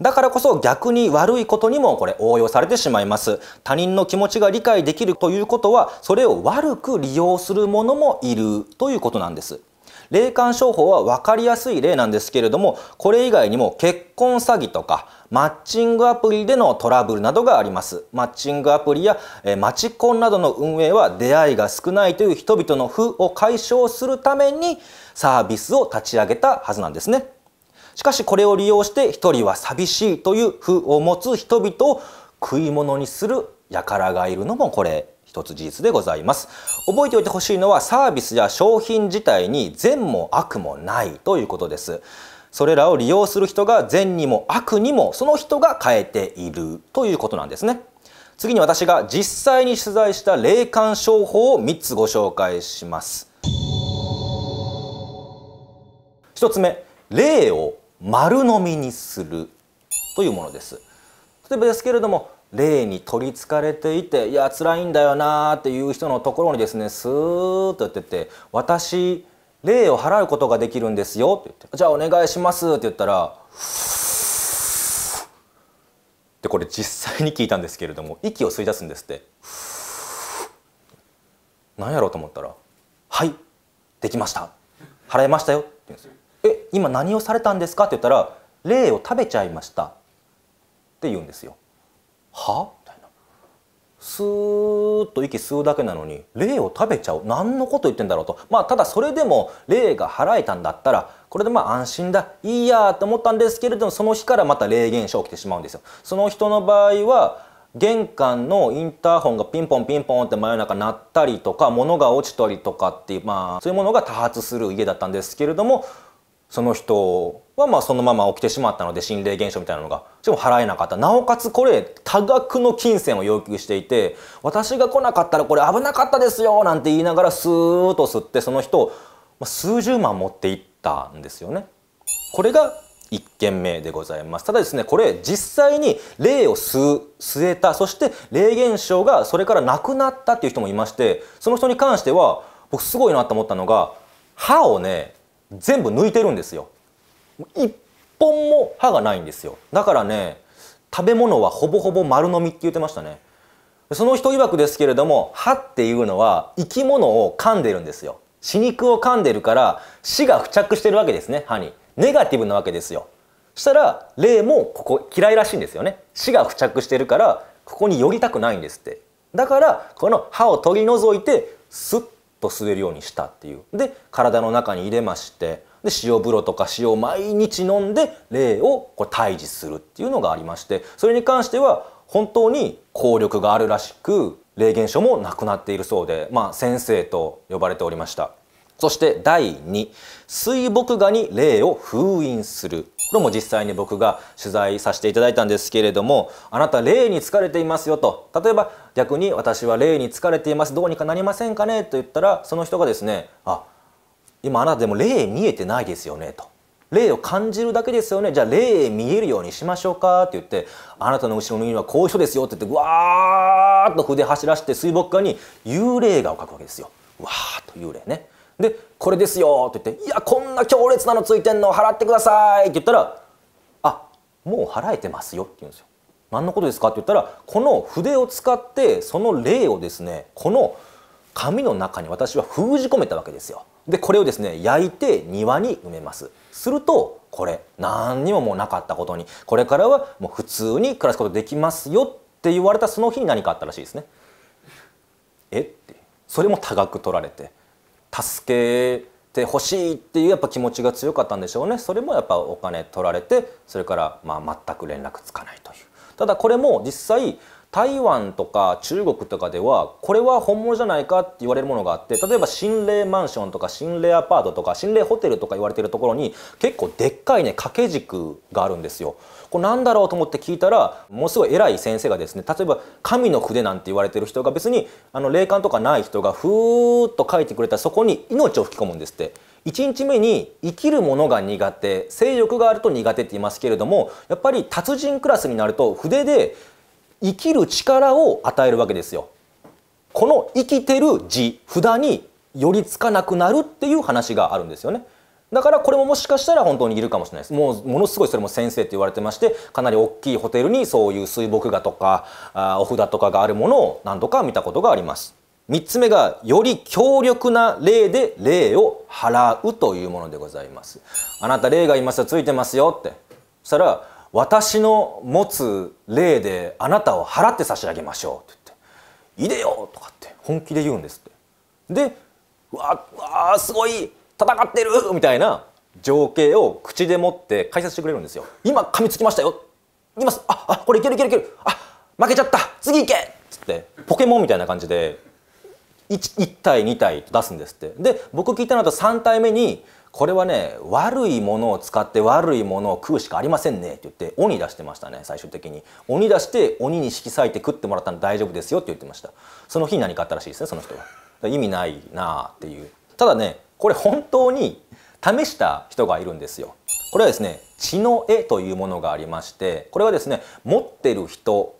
Speaker 2: だからこそ逆に悪いことにもこれ応用されてしまいます。他人の気持ちが理解できるということはそれを悪く利用する者もいるということなんです。霊感商法は分かりやすい例なんですけれどもこれ以外にも結婚詐欺とかマッチングアプリでのトラブルなどがありますマッチングアプリや、えー、マチコンなどの運営は出会いが少ないという人々の負を解消するためにサービスを立ち上げたはずなんですねしかしこれを利用して一人は寂しいという負を持つ人々を食い物にする輩がいるのもこれ一つ事実でございます覚えておいてほしいのはサービスや商品自体に善も悪もないということですそれらを利用する人が善にも悪にもその人が変えているということなんですね次に私が実際に取材した霊感商法を3つご紹介します1つ目霊を丸飲みにするというものです例えばですけれども霊に取りつかれていていや辛いんだよなっていう人のところにですねスーッとやってて「私霊を払うことができるんですよ」って言って「じゃあお願いします」って言ったら「ってこれ実際に聞いたんですけれども息を吸い出すんですって何やろうと思ったら「はいできました払えましたよ」って言うんですよ。え今何をされたんですかって言ったら「霊を食べちゃいました」って言うんですよ。はみたいなスーッと息吸うだけなのに霊を食べちゃう何のこと言ってんだろうとまあただそれでも霊が払えたんだったらこれでまあ安心だいいやと思ったんですけれどもその日からまた霊現象起きてしまうんですよ。その人の場合は玄関のインターホンがピンポンピンポンって真夜中鳴ったりとか物が落ちたりとかっていうまあそういうものが多発する家だったんですけれどもその人はまあそのまま起きてしまったので心霊現象みたいなのがしかも払えなかったなおかつこれ多額の金銭を要求していて私が来なかったらこれ危なかったですよなんて言いながらスーッと吸ってその人を数十万持っていったんですよね。これが1件目でございますただですねこれ実際に霊を吸えたそして霊現象がそれからなくなったっていう人もいましてその人に関しては僕すごいなと思ったのが歯をね全部抜いてるんですよ一本も歯がないんですよだからね食べ物はほぼほぼ丸飲みって言ってましたねその人曰くですけれども歯っていうのは生き物を噛んでるんですよ死肉を噛んでるから死が付着してるわけですね歯にネガティブなわけですよしたら霊もここ嫌いらしいんですよね死が付着してるからここに寄りたくないんですってだからこの歯を取り除いてスッと吸えるようにしたっていうで体の中に入れましてで塩風呂とか塩を毎日飲んで霊をこう退治するっていうのがありましてそれに関しては本当に効力があるらしく霊現象もなくなっているそうで、まあ、先生と呼ばれておりましたそして第2水墨画に霊を封印するこれも実際に僕が取材させていただいたんですけれどもあなた霊に疲れていますよと例えば逆に私は霊に疲れていますどうにかなりませんかねと言ったらその人がですねあ今あなたでも霊見えてないですよねと霊を感じるだけですよねじゃあ霊見えるようにしましょうかって言ってあなたの後ろの犬はこういう人ですよって言ってわーっと筆走らして水墨画に幽霊画を描くわけですよわーっと幽霊ねでこれですよって言って「いやこんな強烈なのついてんの払ってください」って言ったら「あもう払えてますよ」って言うんですよ。何のことですかって言ったらこの筆を使ってその霊をですねこの紙の中に私は封じ込めたわけですよ。でこれをですね焼いて庭に埋めますするとこれ何にももうなかったことにこれからはもう普通に暮らすことできますよって言われたその日に何かあったらしいですねえってそれも多額取られて助けてほしいっていうやっぱ気持ちが強かったんでしょうねそれもやっぱお金取られてそれからまあ全く連絡つかないというただこれも実際台湾とか中国とかではこれは本物じゃないかって言われるものがあって例えば心霊マンションとか心霊アパートとか心霊ホテルとか言われてるところに結構でっかいね掛け軸があるんですよ。これなんだろうと思って聞いたらものすごい偉い先生がですね例えば神の筆なんて言われてる人が別にあの霊感とかない人がふーっと書いてくれたそこに命を吹き込むんですって。1日目に生きるものが苦手性欲があると苦手って言いますけれどもやっぱり達人クラスになると筆で生きる力を与えるわけですよ。この生きてる字札に寄りつかなくなるっていう話があるんですよね。だからこれももしかしたら本当にいるかもしれないです。もうものすごいそれも先生って言われてましてかなり大きいホテルにそういう水墨画とかあお札とかがあるものを何度か見たことがあります。3つ目がより強力な霊で霊を払うというものでございます。あなた霊がいますついてますよって。そしたら私の持つ霊であなたを払って差し上げましょう」って言って「いでよ!」とかって本気で言うんですってで「うわうわすごい戦ってる!」みたいな情景を口で持って解説してくれるんですよ「今噛みつきましたよきますああこれいけるいけるいけるあ負けちゃった次いけ!」っつってポケモンみたいな感じで 1, 1体2体と出すんですってで僕聞いたのだと3体目に「これはね悪いものを使って悪いものを食うしかありませんねって言って鬼出してましたね最終的に鬼出して鬼に色彩いて食ってもらったの大丈夫ですよって言ってましたその日に何かあったらしいですねその人は意味ないなあっていうただねこれ本当に試した人がいるんですよこれはですね血の絵というものがありましてこれはですね持ってる人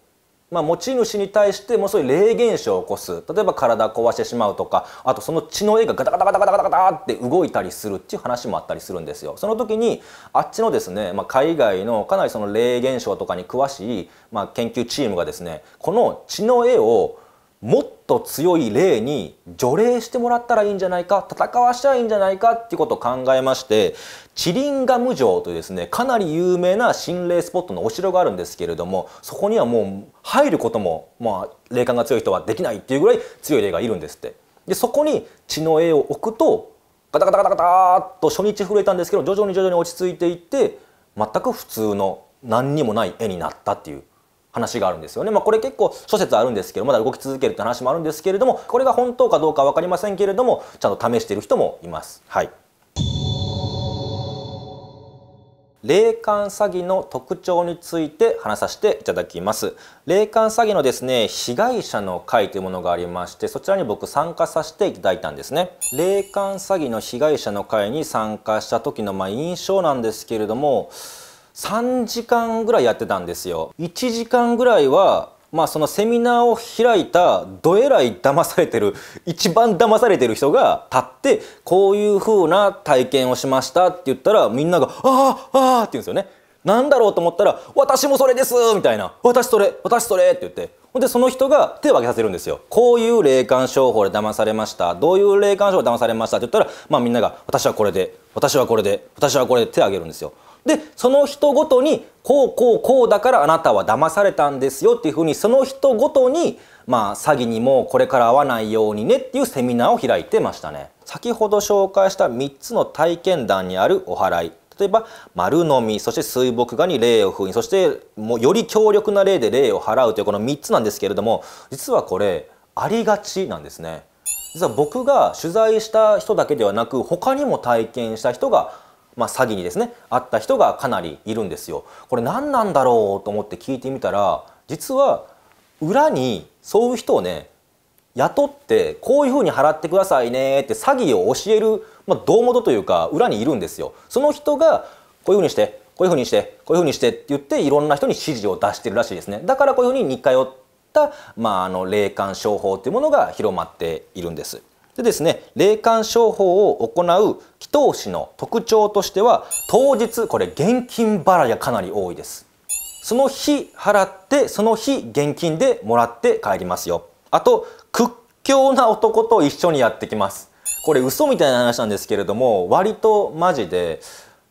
Speaker 2: まあ、持ち主に対してもそういう霊現象を起こす例えば体壊してしまうとかあとその血の絵がガタガタガタガタガタガタって動いたりするっていう話もあったりするんですよその時にあっちのですね、まあ、海外のかなりその霊現象とかに詳しい、まあ、研究チームがですねこの血の絵をもっと強い霊に除霊してもらったらいいんじゃないか戦わしたらいいんじゃないかっていうことを考えましてチリンガム城というですねかなり有名な心霊スポットのお城があるんですけれどもそこにはもう入ることも、まあ、霊感が強い人はできないっていうぐらい強い霊がいるんですって。でそこに血の絵を置くとガタガタガタガタッと初日震えたんですけど徐々に徐々に落ち着いていって全く普通の何にもない絵になったっていう話があるんですよね。まあ、これ結構諸説あるんですけどまだ動き続けるって話もあるんですけれどもこれが本当かどうか分かりませんけれどもちゃんと試している人もいます。はい霊感詐欺の特徴について話させていただきます霊感詐欺のですね被害者の会というものがありましてそちらに僕参加させていただいたんですね霊感詐欺の被害者の会に参加した時のま印象なんですけれども3時間ぐらいやってたんですよ1時間ぐらいはまあそのセミナーを開いたどえらい騙されてる *laughs* 一番騙されてる人が立ってこういう風な体験をしましたって言ったらみんなが「ああああ」って言うんですよね。なんだろうと思ったら「私もそれです」みたいな「私それ私それ」って言ってほんでその人が手を挙げさせるんですよこういう霊感商法で騙されましたどういう霊感商法で騙されましたって言ったらまあみんなが「私はこれで私はこれで私はこれで」手を挙げるんですよ。でその人ごとにこうこうこうだからあなたは騙されたんですよっていうふうにその人ごとにまあ詐欺にもこれから会わないようにねっていうセミナーを開いてましたね先ほど紹介した3つの体験談にあるお祓い例えば丸のみそして水墨画に霊を封印そしてもうより強力な霊で霊を払うというこの3つなんですけれども実はこれありがちなんですね実は僕が取材した人だけではなく他にも体験した人がまあ、詐欺にですねあった人がかなりいるんですよ。これ何なんだろうと思って聞いてみたら実は裏にそういう人をね雇ってこういうふうに払ってくださいねって詐欺を教える、まあ、胴元というか裏にいるんですよ。その人がこういうふうにしてこういうふうにしてこういうふうにしてって言っていろんな人に指示を出してるらしいですね。だからこういうふうに似通った、まあ、あの霊感商法というものが広まっているんです。でですね霊感商法を行う祈祷師の特徴としては当日これ現金払いがかなり多いですその日払ってその日現金でもらって帰りますよあと屈強な男と一緒にやってきますこれ嘘みたいな話なんですけれども割とマジで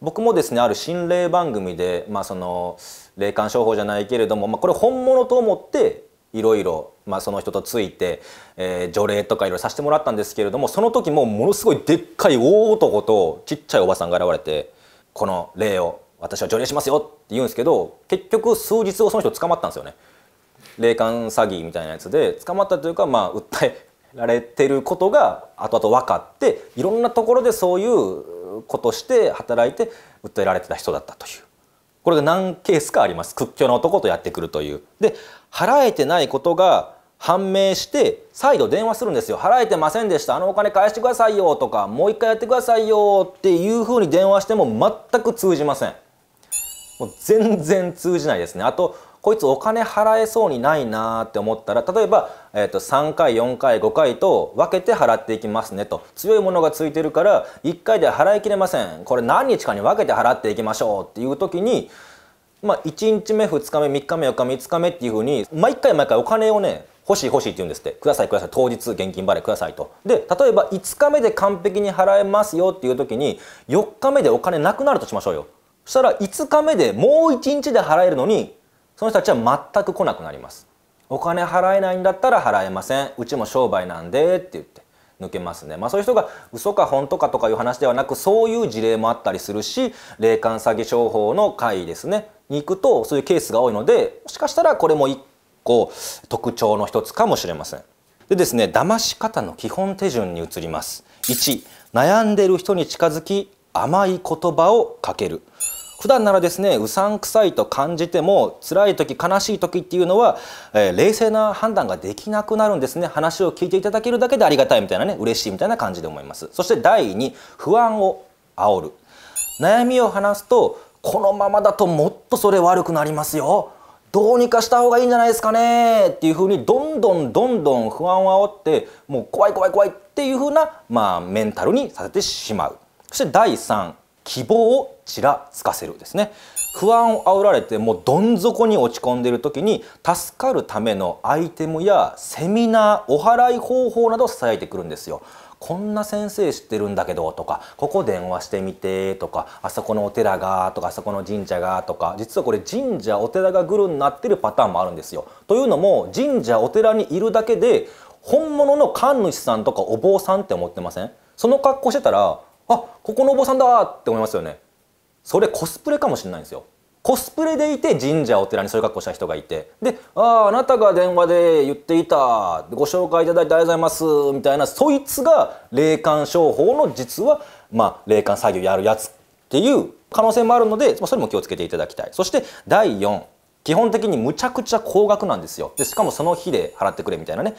Speaker 2: 僕もですねある心霊番組でまあその霊感商法じゃないけれども、まあ、これ本物と思っていろいろ、まあ、その人とついて、えー、除霊とかいろいろさせてもらったんですけれどもその時もものすごいでっかい大男とちっちゃいおばさんが現れてこの霊を私は除霊しますよって言うんですけど結局数日後その人捕まったんですよね。霊感詐欺みたいなやつで捕まったというか、まあ、訴えられてることが後々分かっていろんなところでそういうことして働いて訴えられてた人だったというこれが何ケースかあります屈強な男とやってくるという。で払えてないことが判明して再度電話するんですよ払えてませんでしたあのお金返してくださいよとかもう一回やってくださいよっていうふうに電話しても全く通じませんもう全然通じないですねあとこいつお金払えそうにないなーって思ったら例えば、えー、と3回4回5回と分けて払っていきますねと強いものがついてるから1回で払いきれませんこれ何日かに分けて払っていきましょうっていう時にまあ、1日目2日目3日目4日目5日目っていうふうに毎回毎回お金をね欲しい欲しいって言うんですってくださいください当日現金払いくださいとで例えば5日目で完璧に払えますよっていう時に4日目でお金なくなるとしましょうよそしたら5日目でもう1日で払えるのにその人たちは全く来なくなりますお金払えないんだったら払えませんうちも商売なんでって言って抜けますね、まあ、そういう人が嘘か本当かとかいう話ではなくそういう事例もあったりするし霊感詐欺商法の会ですねに行くとそういうケースが多いのでもしかしたらこれも一個特徴の一つかもしれません。でですね騙し方の基本手順に移ります。1悩んでる人に近づき甘い言葉をかける。普段ならですねうさんくさいと感じても辛い時悲しい時っていうのは、えー、冷静な判断ができなくなるんですね話を聞いていただけるだけでありがたいみたいなね嬉しいみたいな感じで思いますそして第2不安を煽る悩みを話すとこのままだともっとそれ悪くなりますよどうにかした方がいいんじゃないですかねっていうふうにどんどんどんどん不安を煽ってもう怖い怖い怖いっていうふうな、まあ、メンタルにさせてしまうそして第3希望をちらつかせるですね不安を煽られてもうどん底に落ち込んでいる時に助かるためのアイテムやセミナーお祓い方法などをやえてくるんですよ。こんな先生知ってるんだけど」とか「ここ電話してみて」とか「あそこのお寺が」とか「あそこの神社が」とか実はこれ神社お寺がグルになってるパターンもあるんですよ。というのも神社お寺にいるだけで本物の神主さんとかお坊さんって思ってませんその格好してたら「あここのお坊さんだ」って思いますよね。それコスプレかもしれないんですよ。コスプレでいて神社お寺にそういう格好した人がいてで「あああなたが電話で言っていたご紹介いただいてありがとうございます」みたいなそいつが霊感商法の実は、まあ、霊感作業やるやつっていう可能性もあるのでそれも気をつけていただきたい。そして第4基本的にむちゃくちゃ高額なんですよでしかもその日で払ってくれみたいなね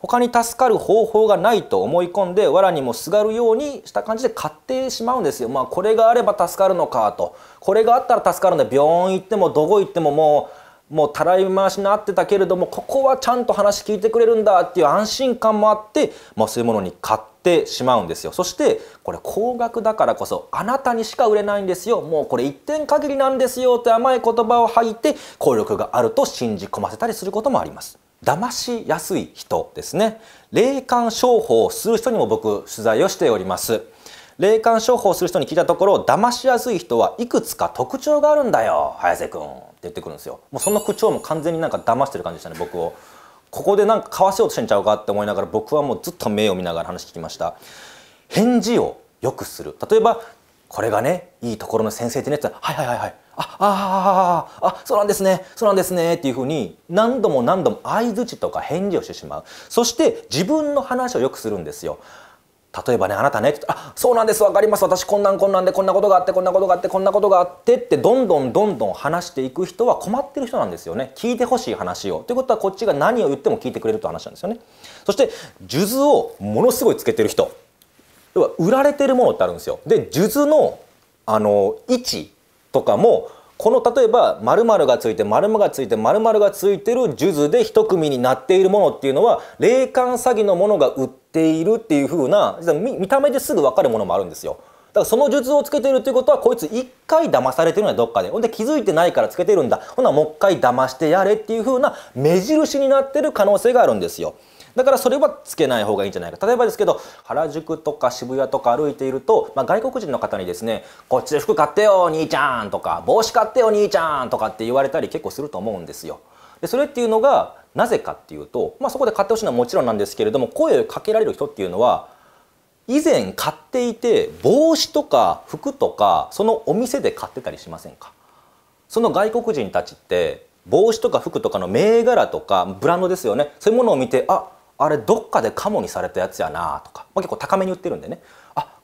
Speaker 2: 他に助かる方法がないと思い込んで藁にもすがるようにした感じで買ってしまうんですよまあこれがあれば助かるのかとこれがあったら助かるんだ病院行ってもどこ行ってももうもうたらい回しになってたけれどもここはちゃんと話聞いてくれるんだっていう安心感もあって、まあ、そういうものに買ってしまうんですよそしてこれ高額だからこそあなたにしか売れないんですよもうこれ一点限りなんですよって甘い言葉を吐いて効力があると信じ込ませたりすることもあります。騙しやすい人ですね霊感商法をする人にも僕取材をしております霊感商法する人に聞いたところ騙しやすい人はいくつか特徴があるんだよ早瀬君って言ってくるんですよもうその口調も完全になんか騙してる感じでしたね僕をここでなんかかわせようとしてんちゃうかって思いながら僕はもうずっと目を見ながら話聞きました返事をよくする例えばこれがねいいところの先生ってねってったら「はいはいはいはいああああそうなんですねそうなんですね」っていうふうに何度も何度も相づちとか返事をしてしまうそして自分の話をよくするんですよ。例えばねあなたねあそうなんです分かります私こんなんこんなんでこんなことがあってこんなことがあってこんなことがあってってどんどんどんどん話していく人は困ってる人なんですよね聞いてほしい話をということはこっちが何を言っても聞いてくれるって話なんですよねそして数図をものすごいつけてる人要は売られてるものってあるんですよで数図のあの位置とかもこの例えば〇〇がついて〇〇がついて〇〇がついてる数図で一組になっているものっていうのは霊感詐欺のものが売っているっていう風な見た目ですぐ分かるものもあるんですよ。だからその術をつけてるっていうことはこいつ一回騙されてるんだどっかでほんで気づいてないからつけてるんだほなもう一回騙してやれっていう風な目印になってる可能性があるんですよ。だからそれはつけない方がいいんじゃないか例えばですけど原宿とか渋谷とか歩いていると、まあ、外国人の方にですね「こっちで服買ってよ兄ちゃん」とか「帽子買ってよ兄ちゃん」とかって言われたり結構すると思うんですよ。でそれっていうのがなぜかっていうと、まあ、そこで買ってほしいのはもちろんなんですけれども声をかけられる人っていうのは以前買っていて帽子とか服とかそのお店で買ってたりしませんかその外国人たちって帽子とか服とかの銘柄とかブランドですよねそういうものを見てああれどっかでカモにされたやつやなとか、まあ、結構高めに売ってるんでね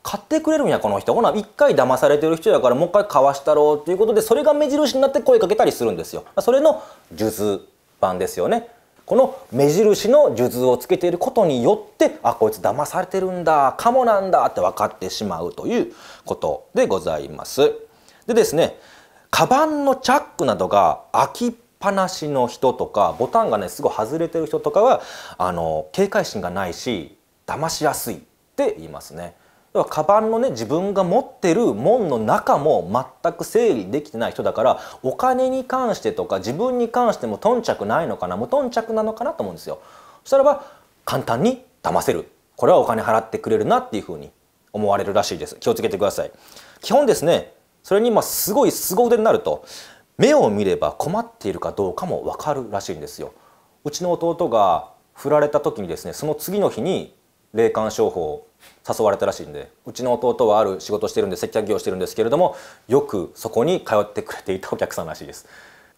Speaker 2: 買ってくれるんやこの人ほな一回騙されてる人やからもう一回買わしたろうということでそれが目印になって声かけたりするんですよ。それの数珠版ですよねこの目印の数珠をつけていることによってあこいつ騙されてるんだかもなんだって分かってしまうということでございます。でですねカバンのチャックなどが空きっぱなしの人とかボタンがねすごい外れてる人とかはあの警戒心がないし騙しやすいって言いますね。要はカバンのね自分が持ってる門の中も全く整理できてない人だからお金に関してとか自分に関しても頓着ないのかな無頓着なのかなと思うんですよ。そしたらば簡単に騙せるこれはお金払ってくれるなっていうふうに思われるらしいです気をつけてください基本ですねそれにまあすごい凄腕になると目を見れば困っているかどうかも分かるらしいんですようちの弟が振られた時にですねその次の日に霊感商法誘われたらしいんでうちの弟はある仕事してるんで接客業してるんですけれどもよくそこに通ってくれていたお客さんらしいです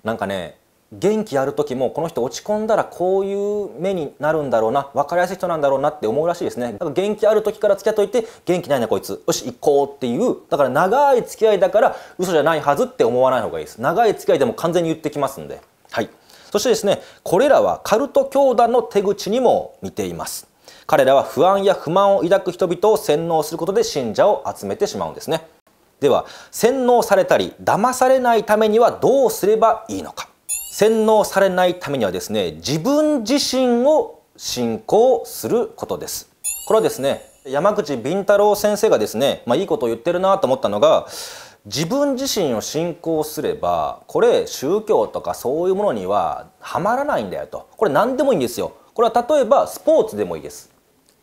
Speaker 2: なんかね元気ある時もこの人落ち込んだらこういう目になるんだろうな分かりやすい人なんだろうなって思うらしいですねだから元気ある時から付き合っといて元気ないなこいつよし行こうっていうだから長い付き合いだから嘘じゃないはずって思わない方がいいです長い付き合いでも完全に言ってきますんではいそしてですねこれらはカルト教団の手口にも似ています彼らは不安や不満を抱く人々を洗脳することで信者を集めてしまうんですねでは洗脳されたり騙されないためにはどうすればいいのか洗脳されないためにはですね自分自身を信仰することですこれはですね山口敏太郎先生がですね、まあ、いいことを言ってるなと思ったのが自分自身を信仰すればこれ宗教とかそういうものにははまらないんだよとこれ何でもいいんですよこれは例えばスポーツでもいいです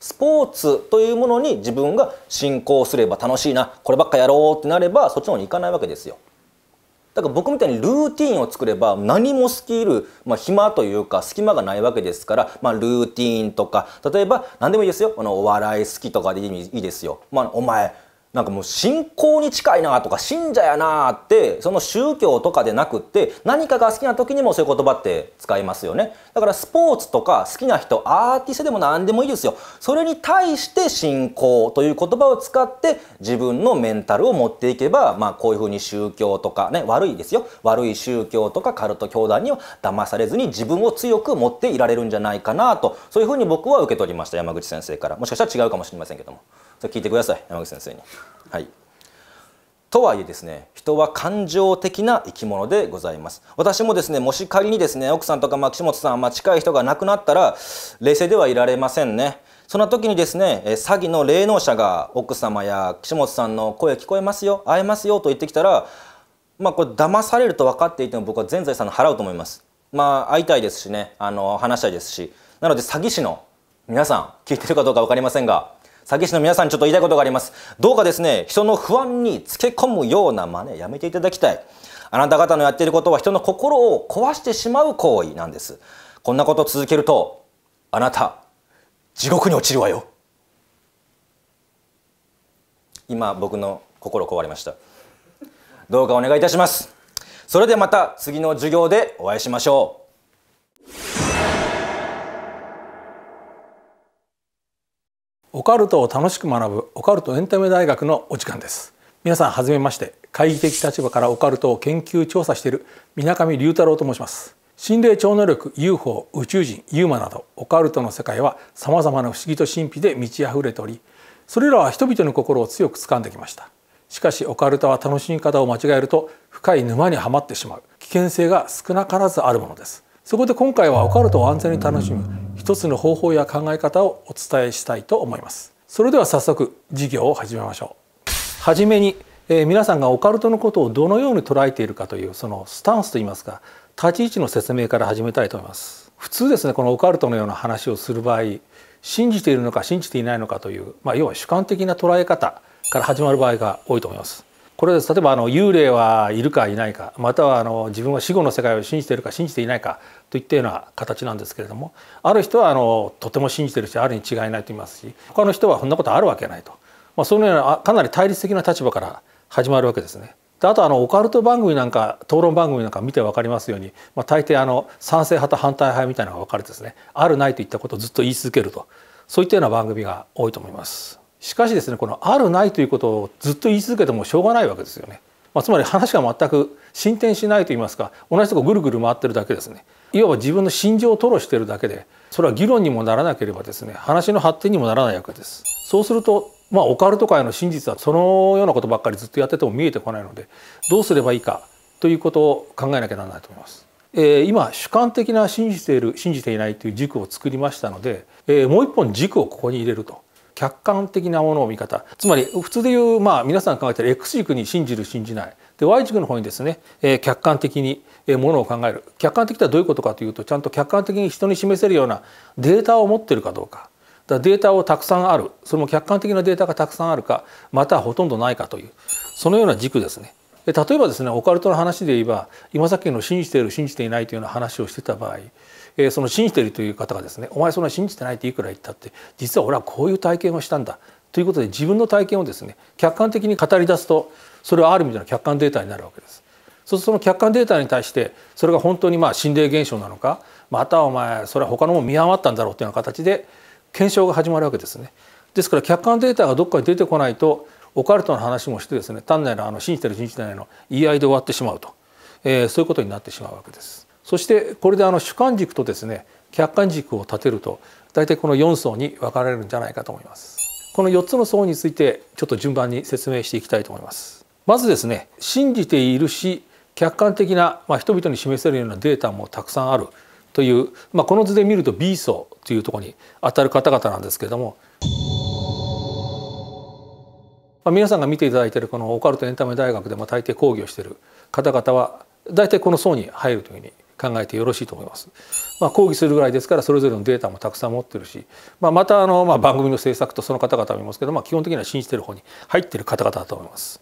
Speaker 2: スポーツというものに自分が進行すれば楽しいなこればっかやろうってなればそっちの方に行かないわけですよ。だから僕みたいにルーティンを作れば何もスキル、まあ、暇というか隙間がないわけですから、まあ、ルーティンとか例えば何でもいいですよあのお笑い好きとかでいいですよ、まあ、お前なんかもう信仰に近いなとか信者やなってその宗教とかでなくって何かが好きな時にもそういう言葉って使いますよねだからスポーツとか好きな人アーティストでも何でもいいですよそれに対して信仰という言葉を使って自分のメンタルを持っていけばまあこういうふうに宗教とかね悪いですよ悪い宗教とかカルト教団には騙されずに自分を強く持っていられるんじゃないかなとそういうふうに僕は受け取りました山口先生からもしかしたら違うかもしれませんけども。と聞いてください山口先生に。はい、とはいえですね人は感情的な生き物でございます私もですねもし仮にですね奥さんとか岸本さん、まあ、近い人が亡くなったら冷静ではいられませんねそんな時にですね詐欺の霊能者が奥様や岸本さんの声聞こえますよ会えますよと言ってきたらまあこれ騙されると分かっていても僕は全財産払うと思いますまあ会いたいですしねあの話したいですしなので詐欺師の皆さん聞いてるかどうか分かりませんが詐欺師の皆さんちょっと言いたいことがあります。どうかですね、人の不安につけ込むような真似やめていただきたい。あなた方のやっていることは人の心を壊してしまう行為なんです。こんなこと続けると、あなた、地獄に落ちるわよ。今僕の心壊れました。どうかお願いいたします。それではまた次の授業でお会いしましょう。
Speaker 3: オカルトを楽しく学ぶオカルトエンタメ大学のお時間です皆さんはめまして懐疑的立場からオカルトを研究調査している水上龍太郎と申します心霊超能力 UFO 宇宙人ユーマなどオカルトの世界は様々な不思議と神秘で満ち溢れておりそれらは人々の心を強く掴んできましたしかしオカルトは楽しみ方を間違えると深い沼にはまってしまう危険性が少なからずあるものですそこで今回はオカルトを安全に楽しむ一つの方法や考え方をお伝えしたいと思いますそれでは早速授業を始めましょうはじめに、えー、皆さんがオカルトのことをどのように捉えているかというそのスタンスといいますか立ち位置の説明から始めたいと思います普通ですねこのオカルトのような話をする場合信じているのか信じていないのかという、まあ、要は主観的な捉え方から始まる場合が多いと思いますこれ例えばあの幽霊はいるかいないかまたはあの自分は死後の世界を信じているか信じていないかといったような形なんですけれどもある人はあのとても信じてるしあるに違いないと言いますし他の人はそんなことあるわけないと、まあ、そのようなかなり対立的な立場から始まるわけですね。であとあのオカルト番組なんか討論番組なんか見て分かりますように、まあ、大抵あの賛成派と反対派みたいなのが分かれてですねあるないといったことをずっと言い続けるとそういったような番組が多いと思います。しかしですねこのあるないということをずっと言い続けてもしょうがないわけですよね。まあ、つまり話が全く進展しないと言いますか同じとこぐるぐる回ってるだけですねいわば自分の心情を吐露してるだけでそれは議論にもならなければですね話の発展にもならないわけですそうするとまあオカルト界の真実はそのようなことばっかりずっとやってても見えてこないのでどうすればいいかということを考えなきゃならないと思います。えー、今主観的な信じている信じていないという軸を作りましたので、えー、もう一本軸をここに入れると客観的なものを見方つまり普通でいうまあ皆さん考えてる X 軸に信じる信じないで Y 軸の方にですね、え客観的にものを考える客観的とはどういうことかというとちゃんと客観的に人に示せるようなデータを持ってるかどうかだデータをたくさんあるその客観的なデータがたくさんあるかまたはほとんどないかというそのような軸ですね。例えばですねオカルトの話で言えば今さっきの信じている信じていないというような話をしてた場合えー、その信じているという方がですねお前そんな信じてないっていくら言ったって実は俺はこういう体験をしたんだということで自分の体験をですね客観的に語り出すとそれはある意味での客観データになるわけです。そうするとその客観データに対してそれが本当にまあ心霊現象なのかまたお前それは他のも見余ったんだろうというような形で検証が始まるわけですね。ですから客観データがどっかに出てこないとオカルトの話もしてですね単なるあの信じてる信じてないの言い合いで終わってしまうと、えー、そういうことになってしまうわけです。そしてこれであの主観軸とですね客観軸を立てると大体この4層に分かれるんじゃないかと思いますこの4つの層についてちょっと順番に説明していきたいと思いますまずですね信じているし客観的な、まあ、人々に示せるようなデータもたくさんあるという、まあ、この図で見ると B 層というところに当たる方々なんですけれども、まあ、皆さんが見ていただいているこのオカルトエンタメ大学でも大抵講義をしている方々は大体この層に入るというふうに考えてよろしいと思います。まあ、抗議するぐらいですからそれぞれのデータもたくさん持ってるし、まあ、またあの、まあ、番組の制作とその方々もいますけど、まあ、基本的には信じてる方に入ってる方々だと思います。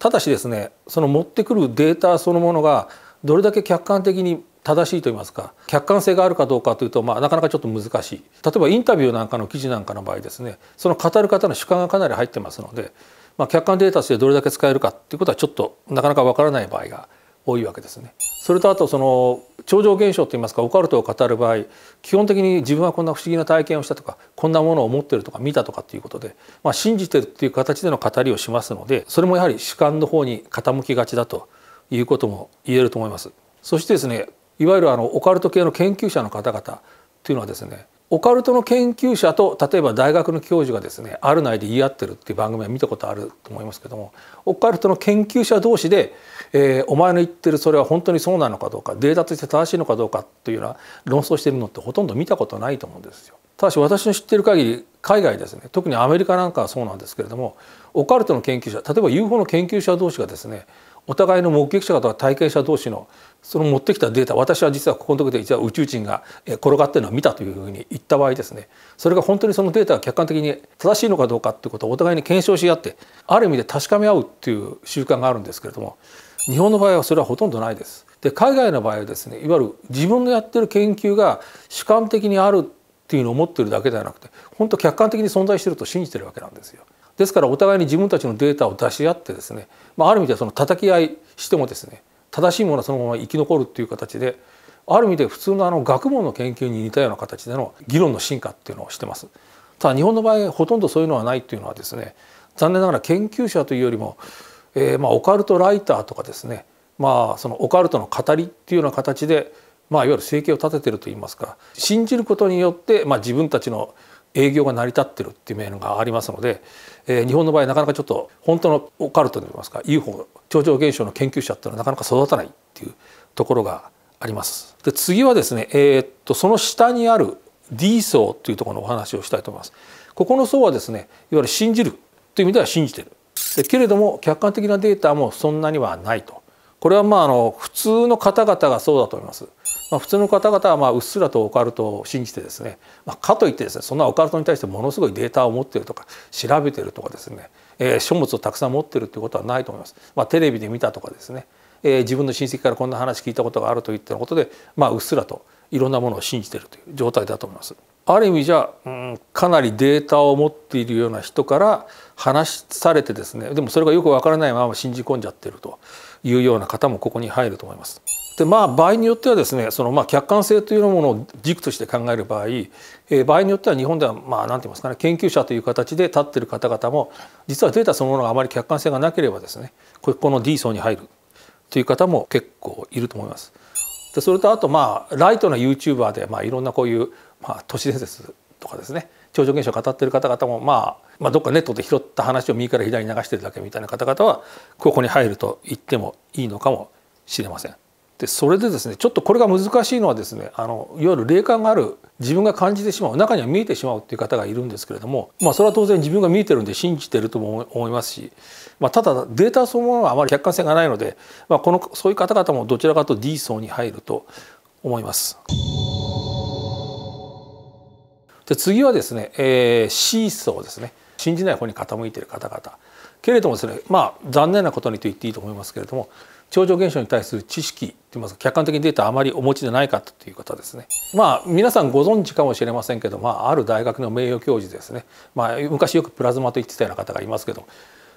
Speaker 3: ただしですねその持ってくるデータそのものがどれだけ客観的に正しいと言いますか客観性があるかどうかというと、まあ、なかなかちょっと難しい例えばインタビューなんかの記事なんかの場合ですねその語る方の主観がかなり入ってますので、まあ、客観データとしてどれだけ使えるかっていうことはちょっとなかなかわからない場合が多いわけですね。それとあとその超常現象といいますかオカルトを語る場合基本的に自分はこんな不思議な体験をしたとかこんなものを持ってるとか見たとかっていうことで、まあ、信じてるっていう形での語りをしますのでそれもやはり主観の方に傾きがちだということも言えると思います。そしてですねいわゆるあのオカルト系の研究者の方々というのはですねオカルトの研究者と例えば大学の教授がですねある内で言い合ってるっていう番組は見たことあると思いますけどもオカルトの研究者同士でえー、お前の言ってるそれは本当にそうなのかどうかデータとして正しいのかどうかというような論争してるのってほとんど見たことないと思うんですよ。ただし私の知ってる限り海外ですね特にアメリカなんかはそうなんですけれどもオカルトの研究者例えば UFO の研究者同士がですねお互いの目撃者とか体験者同士のその持ってきたデータ私は実はここの時で実は宇宙人が転がってるのを見たというふうに言った場合ですねそれが本当にそのデータが客観的に正しいのかどうかということをお互いに検証し合ってある意味で確かめ合うっていう習慣があるんですけれども日本の場合はそれはほとんどないです。で海外の場合はですねいわゆる自分のやってる研究が主観的にあるっていうのを思ってるだけではなくて本当客観的に存在してると信じてるわけなんですよ。ですからお互いに自分たちのデータを出し合ってですね、まあ、ある意味ではその叩き合いしてもですね正しいものはそのまま生き残るっていう形である意味で普通のあの学問の研究に似たような形での議論の進化っていうのをしてます。ただ日本の場合ほとんどそういうのはないっていうのはですね残念ながら研究者というよりもえー、まあオカルトライターとかですねまあそのオカルトの語りっていうような形でまあいわゆる生計を立てているといいますか信じることによってまあ自分たちの営業が成り立ってるっていう面がありますので、えー、日本の場合なかなかちょっと本当のオカルトといいますか UFO 超常現象の研究者っていうのはなかなか育たないっていうところがあります。で次はですね、えー、っとその下にある D 層というところのお話をしたいと思います。ここの層はですねいわゆる信じるという意味では信じてるでけれども客観的なデータもそんなにはないとこれはまああの普通の方々がそうだと思います。まあ、普通の方々はまあうっすらとオカルトを信じてですね、まあ、かといってですねそんなオカルトに対してものすごいデータを持ってるとか調べてるとかですね、えー、書物をたくさん持ってるっていうことはないと思います。まあ、テレビで見たとかですね、えー、自分の親戚からこんな話聞いたことがあるといったことで、まあ、うっすらといろんなものを信じてるという状態だと思います。ある意味じゃ、うん、かなりデータを持っているような人から話されてですねでもそれがよくわからないまま信じ込んじゃってるというような方もここに入ると思います。でまあ場合によってはですねそのまあ客観性というものを軸として考える場合、えー、場合によっては日本ではまあ何て言いますかね研究者という形で立ってる方々も実はデータそのものがあまり客観性がなければですねここの D 層に入るという方も結構いると思います。でそれとあとまあライトな YouTuber でまあいろんなこういうまあ、都市伝説とかですね超常現象を語ってる方々も、まあ、まあどっかネットで拾った話を右から左に流してるだけみたいな方々はここに入ると言ってもいいのかもしれません。でそれでですねちょっとこれが難しいのはですねあのいわゆる霊感がある自分が感じてしまう中には見えてしまうっていう方がいるんですけれども、まあ、それは当然自分が見えてるんで信じてるとも思いますし、まあ、ただデータそのものはあまり客観性がないので、まあ、このそういう方々もどちらかと D 層に入ると思います。で次はですね、えー、シーソーですね信じない方に傾いている方々けれどもですねまあ残念なことにと言っていいと思いますけれども超常現象に対する知識といいますか客観的にデータあまりお持ちでない方という方ですねまあ皆さんご存知かもしれませんけど、まあ、ある大学の名誉教授ですね、まあ、昔よくプラズマと言ってたような方がいますけど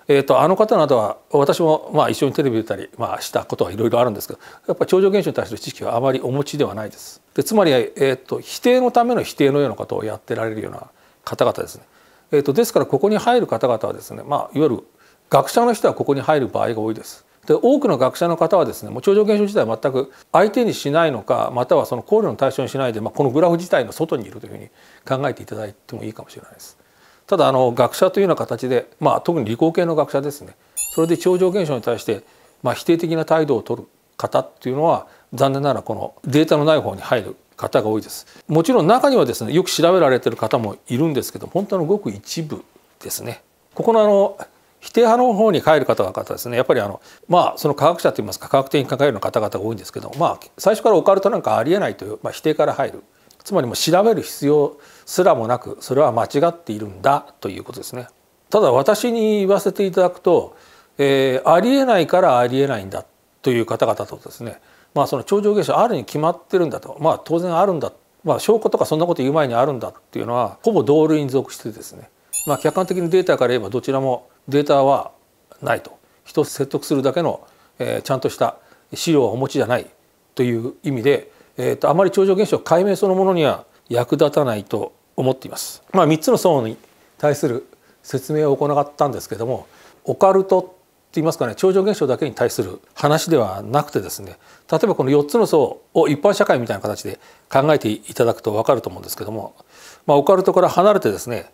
Speaker 3: えーと、あの方などは私もまあ一緒にテレビ出たり、まあ、したことはいろいろあるんですけどやっぱり超常現象に対する知識はあまりお持ちではないです。でつまり、えーと、否定のための否定のようなことをやってられるような方々ですね。えーとですからここに入る方々はですね、まあ、いわゆる学者の人はここに入る場合が多いです。で多くの学者の方はですねもう超常現象自体は全く相手にしないのかまたはその考慮の対象にしないで、まあ、このグラフ自体の外にいるというふうに考えていただいてもいいかもしれないです。ただあの学者というような形で、まあ、特に理工系の学者ですねそれで超常現象に対して、まあ、否定的な態度を取る方っていうのは残念ながらこのデータのない方に入る方が多いですもちろん中にはですねよく調べられてる方もいるんですけど本当のごく一部ですねここのあの否定派の方に帰る方々ですねやっぱりあのまあその科学者といいますか科学的に考えるような方々が多いんですけどまあ最初からオカルトなんかありえないという、まあ、否定から入るつまりもう調べる必要すらもなくそれは間違っているんだということですね。ただ私に言わせていただくと、えー、ありえないからありえないんだという方々とですねまあその超常現象あるに決まってるんだとまあ当然あるんだまあ証拠とかそんなこと言う前にあるんだっていうのはほぼ同類に属してですねまあ客観的にデータから言えばどちらもデータはないと一つ説得するだけの、えー、ちゃんとした資料はお持ちじゃないという意味で、えーとあまり超常現象解明そのものには役立たないと思っています。まあ、3つの層に対する説明を行ったんですけどもオカルトって言いますかね超常現象だけに対する話ではなくてですね例えばこの4つの層を一般社会みたいな形で考えていただくと分かると思うんですけども、まあ、オカルトから離れてですね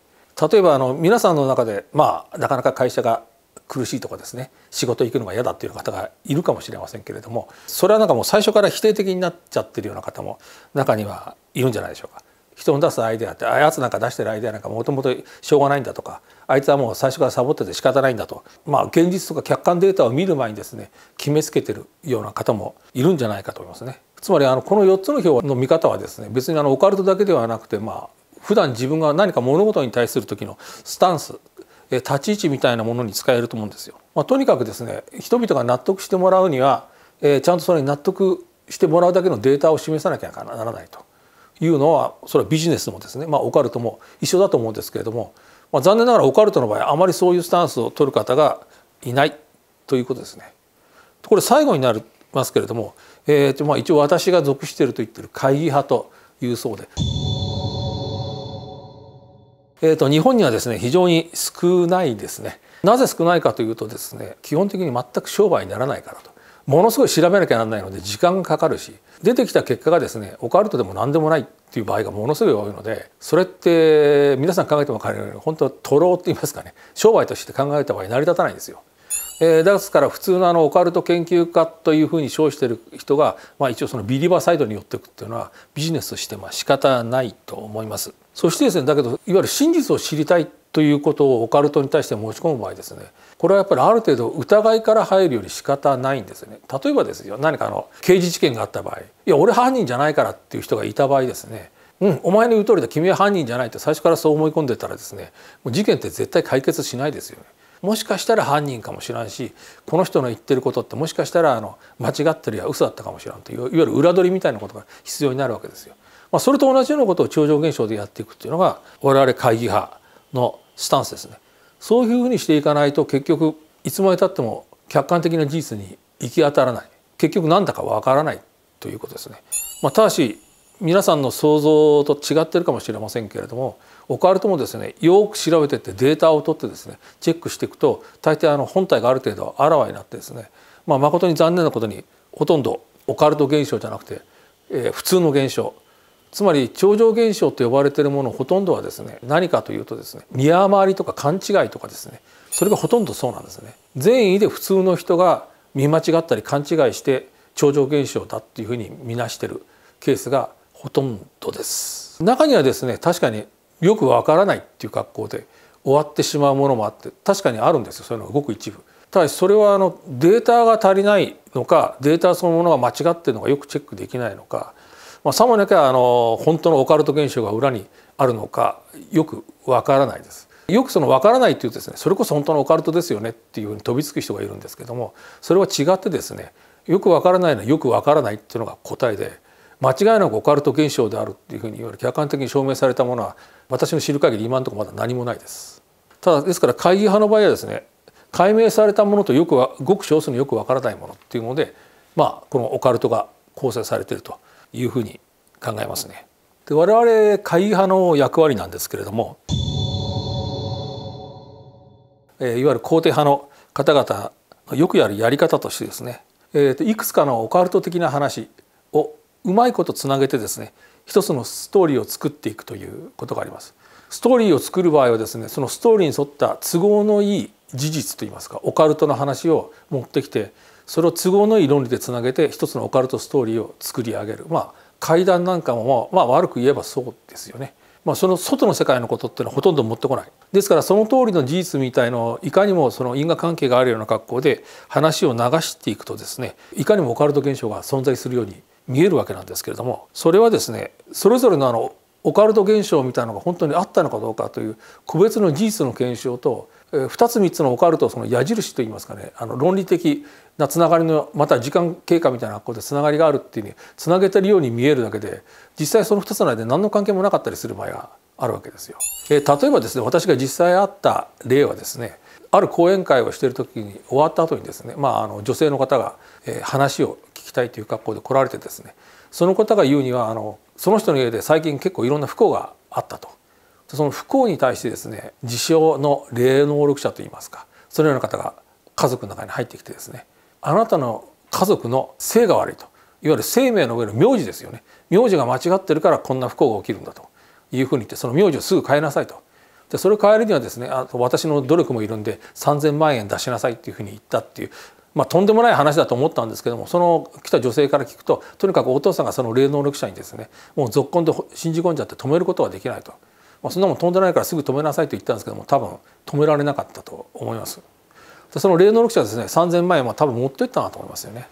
Speaker 3: 例えばあの皆さんの中でまあなかなか会社が苦しいとかですね仕事行くのが嫌だっていう方がいるかもしれませんけれどもそれはなんかもう最初から否定的になっちゃってるような方も中にはいるんじゃないでしょうか。人の出すアイデアってあやつなんか出してるアイデアなんかもともとしょうがないんだとかあいつはもう最初からサボってて仕方ないんだとまあ現実とか客観データを見る前にですね決めつけてるような方もいるんじゃないかと思いますね。つまりあのこの4つの表の見方はですね別にあのオカルトだけではなくてまあ普段自分が何か物事に対する時のスタンス立ち位置みたいなものに使えると思うんですよ。まあ、とにかくですね人々が納得してもらうには、えー、ちゃんとそれに納得してもらうだけのデータを示さなきゃならないというのはそれはビジネスもですね、まあ、オカルトも一緒だと思うんですけれども、まあ、残念ながらオカルトの場合あまりそういうスタンスを取る方がいないということですね。これ最後になりますけれども、えーとまあ、一応私が属していると言ってる会議派というそうで。えーと、日本にはですね非常に少ないですねなぜ少ないかというとですね基本的に全く商売にならないからとものすごい調べなきゃなんないので時間がかかるし出てきた結果がですねオカルトでも何でもないっていう場合がものすごい多いのでそれって皆さん考えても分かるように本当とろうって言いますかね商売として考えた場合成り立たないんですよ。えー、ですから普通のあのオカルト研究家というふうに称してる人が、まあ、一応そのビリバーサイドに寄っていくっていうのはビジネスとしてまあ仕方ないと思います。そしてですねだけどいわゆる真実を知りたいということをオカルトに対して持ち込む場合ですねこれはやっぱりある程度疑いから入るより仕方ないんですね例えばですよ何かの刑事事件があった場合いや俺犯人じゃないからっていう人がいた場合ですねうん、お前の言う通りだ君は犯人じゃないって最初からそう思い込んでたらですねもう事件って絶対解決しないですよね。もしかしたら犯人かもしらんしこの人の言ってることってもしかしたらあの間違ってるや嘘だったかもしらんといういわゆる裏取りみたいなことが必要になるわけですよ。まあ、それと同じようなことを超常現象でやっていくっていうのが我々会議派のスタンスですね。そういうふうにしていかないと結局いつまでたっても客観的な事実に行き当たらない結局何だかわからないということですね。まあ、ただし皆さんの想像と違ってるかもしれませんけれどもオカルトもですねよく調べてってデータを取ってですねチェックしていくと大抵あの本体がある程度あらわになってですねまあ誠に残念なことにほとんどオカルト現象じゃなくて、えー、普通の現象つまり超常現象と呼ばれているものほとんどはですね何かというとですね見誤りとか勘違いとかですねそれがほとんどそうなんですね。善意で普通の人が見間違ったり勘違いして超常現象だっていうふうに見なしてるケースがほとんどです。中にはですね確かによくわからないっていう格好で終わってしまうものもあって確かにあるんですよそういうのがごく一部。ただしそれはあのデータが足りないのかデータそのものが間違ってるのかよくチェックできないのかまあ、さもなきゃあの本当のオカルト現象が裏にあるのかよくわからないです。よくその分からないっていうですねそれこそ本当のオカルトですよねっていうふうに飛びつく人がいるんですけどもそれは違ってですねよく分からないのはよく分からないっていうのが答えで間違いなくオカルト現象であるっていうふうにいわゆる客観的に証明されたものは私の知る限り今のところまだ何もないです。ただですから会議派の場合はですね解明されたものとよくごく少数のよく分からないものっていうのでまあこのオカルトが構成されているというふうに考えますね。で我々会派の役割なんですけれども、えいわゆる肯定派の方々のよくやるやり方としてですね、えー、といくつかのオカルト的な話をうまいことつなげてですね一つのストーリーを作っていくということがあります。ストーリーを作る場合はですねそのストーリーに沿った都合のいい事実といいますかオカルトの話を持ってきてそれを都合のいい論理でつなげて一つのオカルトストーリーを作り上げるまあ怪談なんかもまあ、まあ、悪く言えばそうですよね。まあ、その外の世界のことっていうのはほとんど持ってこないですからその通りの事実みたいのをいかにもその因果関係があるような格好で話を流していくとですねいかにもオカルト現象が存在するように見えるわけなんですけれどもそれはですねそれぞれのあのオカルト現象みたいなのが本当にあったのかどうかという個別の事実の検証と2つ3つのオカルトその矢印といいますかねあの論理的なつながりのまた時間経過みたいなことでつながりがあるっていうにつなげてるように見えるだけで実際その2つの間で何の関係もなかったりする場合があるわけですよ。えー、例えばですね私が実際会った例はですねある講演会をしている時に終わった後にですね、まあ、あの女性の方が、えー、話を聞きたいという格好で来られてですねその方が言うにはあのその人の家で最近結構いろんな不幸があったとその不幸に対してですね自称の霊能力者といいますかそのような方が家族の中に入ってきてですねあなたの家族の性が悪いといわゆる生命の上の名字ですよね名字が間違ってるからこんな不幸が起きるんだというふうに言ってその名字をすぐ変えなさいとでそれを変えるにはですねあと私の努力もいるんで3,000万円出しなさいっていうふうに言ったっていうまあ、とんでもない話だと思ったんですけどもその来た女性から聞くととにかくお父さんがその霊能力者にですねもうぞっこんで信じ込んじゃって止めることはできないと、まあ、そんなもん飛んでないからすぐ止めなさいと言ったんですけども多分止められなかったと思います。でその霊能力者はですね3,000万円は多分持ってったなと思いますよね。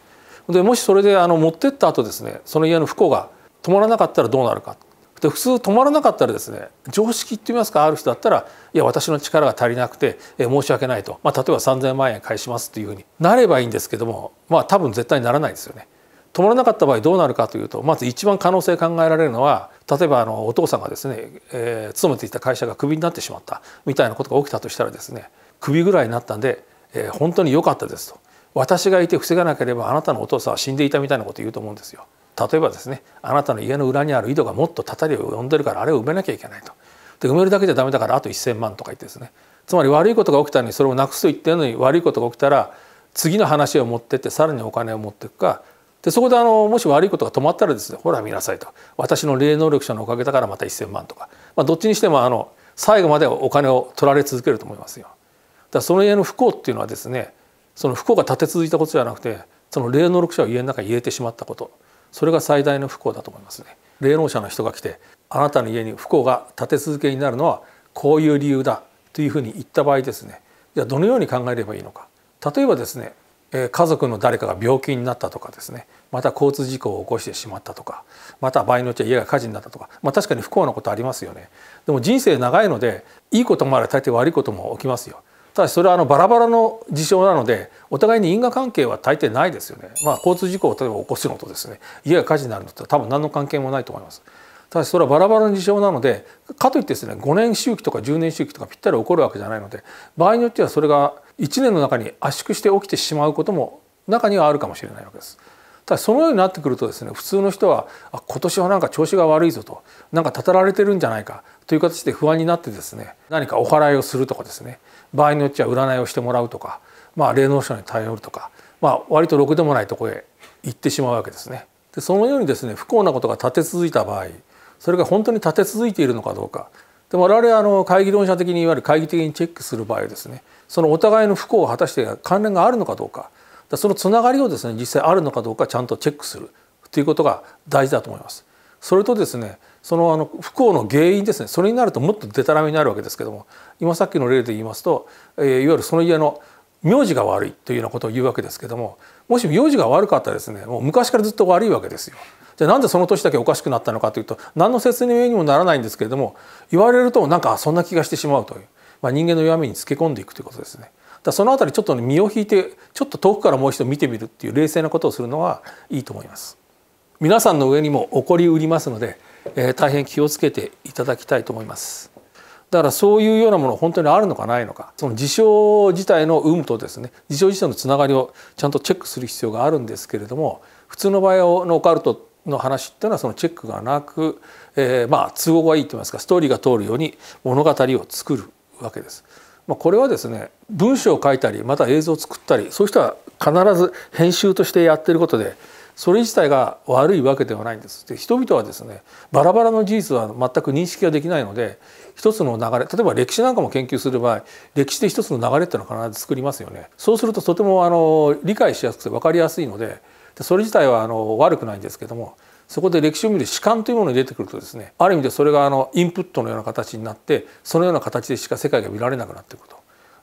Speaker 3: でもしそれであの持ってった後ですねその家の不幸が止まらなかったらどうなるかで普通止まらなかったらですね常識って言いますかある人だったらいや私の力が足りなくて、え申し訳ないと、まあ、例えば3,000万円返しますっていうふうになればいいんですけどもまあ多分絶対にならないですよね。止まらなかった場合どうなるかというとまず一番可能性考えられるのは例えばあのお父さんがですね、えー、勤めていた会社がクビになってしまったみたいなことが起きたとしたらですねクビぐらいになったんでえー、本当に良かったですと私がいて防がなければあなたのお父さんは死んでいたみたいなこと言うと思うんですよ例えばですねあなたの家の裏にある井戸がもっとたたりを呼んでるからあれを埋めなきゃいけないとで埋めるだけじゃダメだからあと1,000万とか言ってですねつまり悪いことが起きたのにそれをなくすと言ってるのに悪いことが起きたら次の話を持ってってさらにお金を持っていくかでそこであのもし悪いことが止まったらですねほら見なさいと私の霊能力者のおかげだからまた1,000万とか、まあ、どっちにしてもあの最後までお金を取られ続けると思いますよ。だその家の不幸っていうのはですねその不幸が立て続いたことじゃなくてその霊能力者を家の中に入れてしまったことそれが最大の不幸だと思いますね霊能者の人が来てあなたの家に不幸が立て続けになるのはこういう理由だというふうに言った場合ですねじゃあどのように考えればいいのか例えばですね家族の誰かが病気になったとかですねまた交通事故を起こしてしまったとかまた場合によっては家が火事になったとか、まあ、確かに不幸なことありますよねでも人生長いのでいいこともあれ大抵悪いことも起きますよただしそれはあのバラバラの事象なのでお互いに因果関係は大抵ないですよね、まあ、交通事故を例えば起こすのとですね家が火事になるのと多分何の関係もないと思います。ただしそれはバラバラの事象なのでかといってですね5年周期とか10年周期とかぴったり起こるわけじゃないので場合によってはそれが1年の中に圧縮して起きてしまうことも中にはあるかもしれないわけです。ただそのようになってくるとですね普通の人はあ今年はなんか調子が悪いぞとなんかたたられてるんじゃないかという形で不安になってですね
Speaker 2: 何かお祓
Speaker 3: いをするとかですね場合によっては占いをしてもらうとか、まあ、霊能者に頼るとか、まあ、割とろくでもないとこへ行ってしまうわけですね。でそのようにですね不幸なことが立て続いた場合それが本当に立て続いているのかどうかで我々あの会議論者的にいわゆる会議的にチェックする場合ですねそのお互いの不幸を果たして関連があるのかどうかそのつながりをですね実際あるのかどうかちゃんとチェックするということが大事だと思います。それとですねそのあの不幸の原因ですねそれになるともっとでたらめになるわけですけども今さっきの例で言いますと、えー、いわゆるその家の名字が悪いというようなことを言うわけですけどももし名字が悪かったらですねもう昔からずっと悪いわけですよ。じゃあなんでその年だけおかしくなったのかというと何の説明にもならないんですけれども言われるとなんかそんな気がしてしまうという、まあ、人間の弱みにつけ込んでいくということですね。だそのあたりちょっと身を引いてちょっと遠くからもう一度見てみるっていう冷静なことをするのはいいと思います。皆さんの上にも起こりうりますのでえー、大変気をつけていただきたいと思います。だからそういうようなもの本当にあるのかないのかその事象自体の有無とですね事象自体のつながりをちゃんとチェックする必要があるんですけれども普通の場合のオカルトの話っていうのはそのチェックがなく、えー、まあ都合がいいと言いますかストーリーが通るように物語を作るわけです。まあ、これはですね文章を書いたりまた映像を作ったりそういう人は必ず編集としてやってることでそれ自体が悪いわけではないんですで人々はですねバラバラの事実は全く認識ができないので一つの流れ例えば歴史なんかも研究する場合歴史で一つの流れっていうのは必ず作りますよねそうするととてもあの理解しやすくて分かりやすいのでそれ自体はあの悪くないんですけどもそこで歴史を見る主観というものに出てくるとですねある意味でそれがあのインプットのような形になってそのような形でしか世界が見られなくなってくると。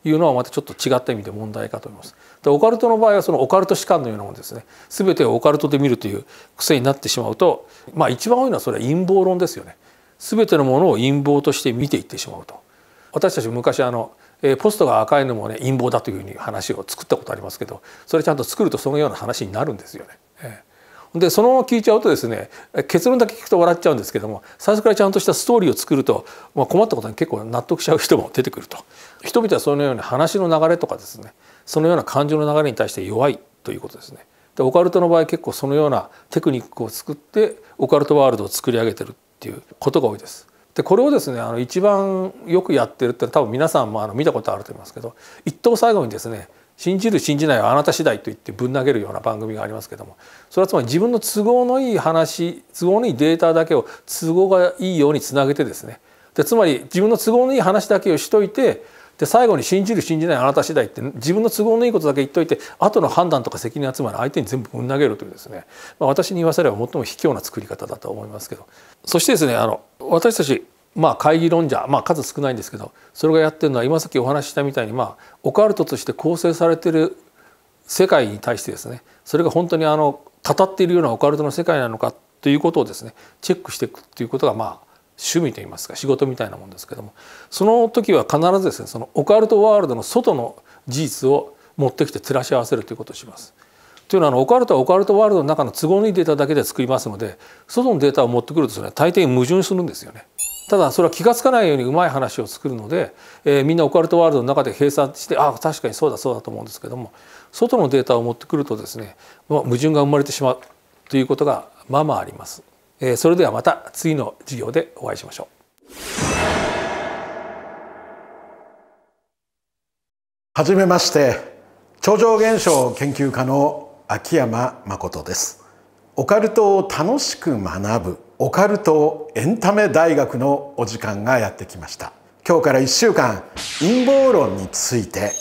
Speaker 3: いうのはまたちょっと違った意味で問題かと思います。でオカルトの場合はそのオカルト史観のようなものですね全てをオカルトで見るという癖になってしまうとまあ一番多いのはそれは陰謀論ですよね。全てのものを陰謀として見ていってしまうと。私たち昔あのポストが赤いのもね陰謀だというふうに話を作ったことありますけどそれちゃんと作るとそのような話になるんですよね。でそのまま聞いちゃうとですね結論だけ聞くと笑っちゃうんですけども最初からちゃんとしたストーリーを作ると、まあ、困ったことに結構納得しちゃう人も出てくると人々はそのように話の流れとかですねそのような感情の流れに対して弱いということですね。でオカルトの場合結構そのようなテクニックを作ってオカルトワールドを作り上げてるっていうことが多いです。でこれをですねあの一番よくやってるって多分皆さんもあの見たことあると思いますけど一等最後にですね信じる信じないはあなた次第と言ってぶん投げるような番組がありますけどもそれはつまり自分の都合のいい話都合のいいデータだけを都合がいいようにつなげてですねでつまり自分の都合のいい話だけをしといてで最後に信じる信じないあなた次第って自分の都合のいいことだけ言っといて後の判断とか責任集まる相手に全部ぶん投げるというですね、まあ、私に言わせれば最も卑怯な作り方だと思いますけどそしてですねあの私たちまあ会議論者、まあ、数少ないんですけどそれがやってるのは今さっきお話ししたみたいに、まあ、オカルトとして構成されてる世界に対してですねそれが本当にあのたたっているようなオカルトの世界なのかということをですねチェックしていくっていうことがまあ趣味といいますか仕事みたいなもんですけどもその時は必ずですねそのオカルトワールドの外の事実を持ってきて照らし合わせるということをします。というのはあのオカルトはオカルトワールドの中の都合のいいデータだけで作りますので外のデータを持ってくるとそれは大抵矛盾するんですよね。ただそれは気が付かないようにうまい話を作るので、えー、みんなオカルトワールドの中で閉鎖してああ確かにそうだそうだと思うんですけども外のデータを持ってくるとですね矛盾が生まれてしまうということがまあまああります。えー、それではまた次の授業でお会いしましょう。
Speaker 4: はじめまして超常現象研究家の秋山誠です。オカルトを楽しく学ぶオカルトエンタメ大学のお時間がやってきました今日から1週間陰謀論について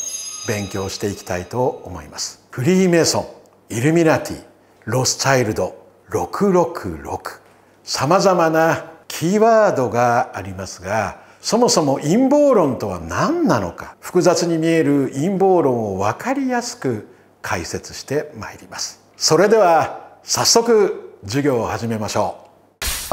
Speaker 4: 勉強していきたいと思いますフリーメイソンイルミナティロスチャイルド666さまざまなキーワードがありますがそもそも陰謀論とは何なのか複雑に見える陰謀論を分かりやすく解説してまいりますそれでは早速授業を始めましょう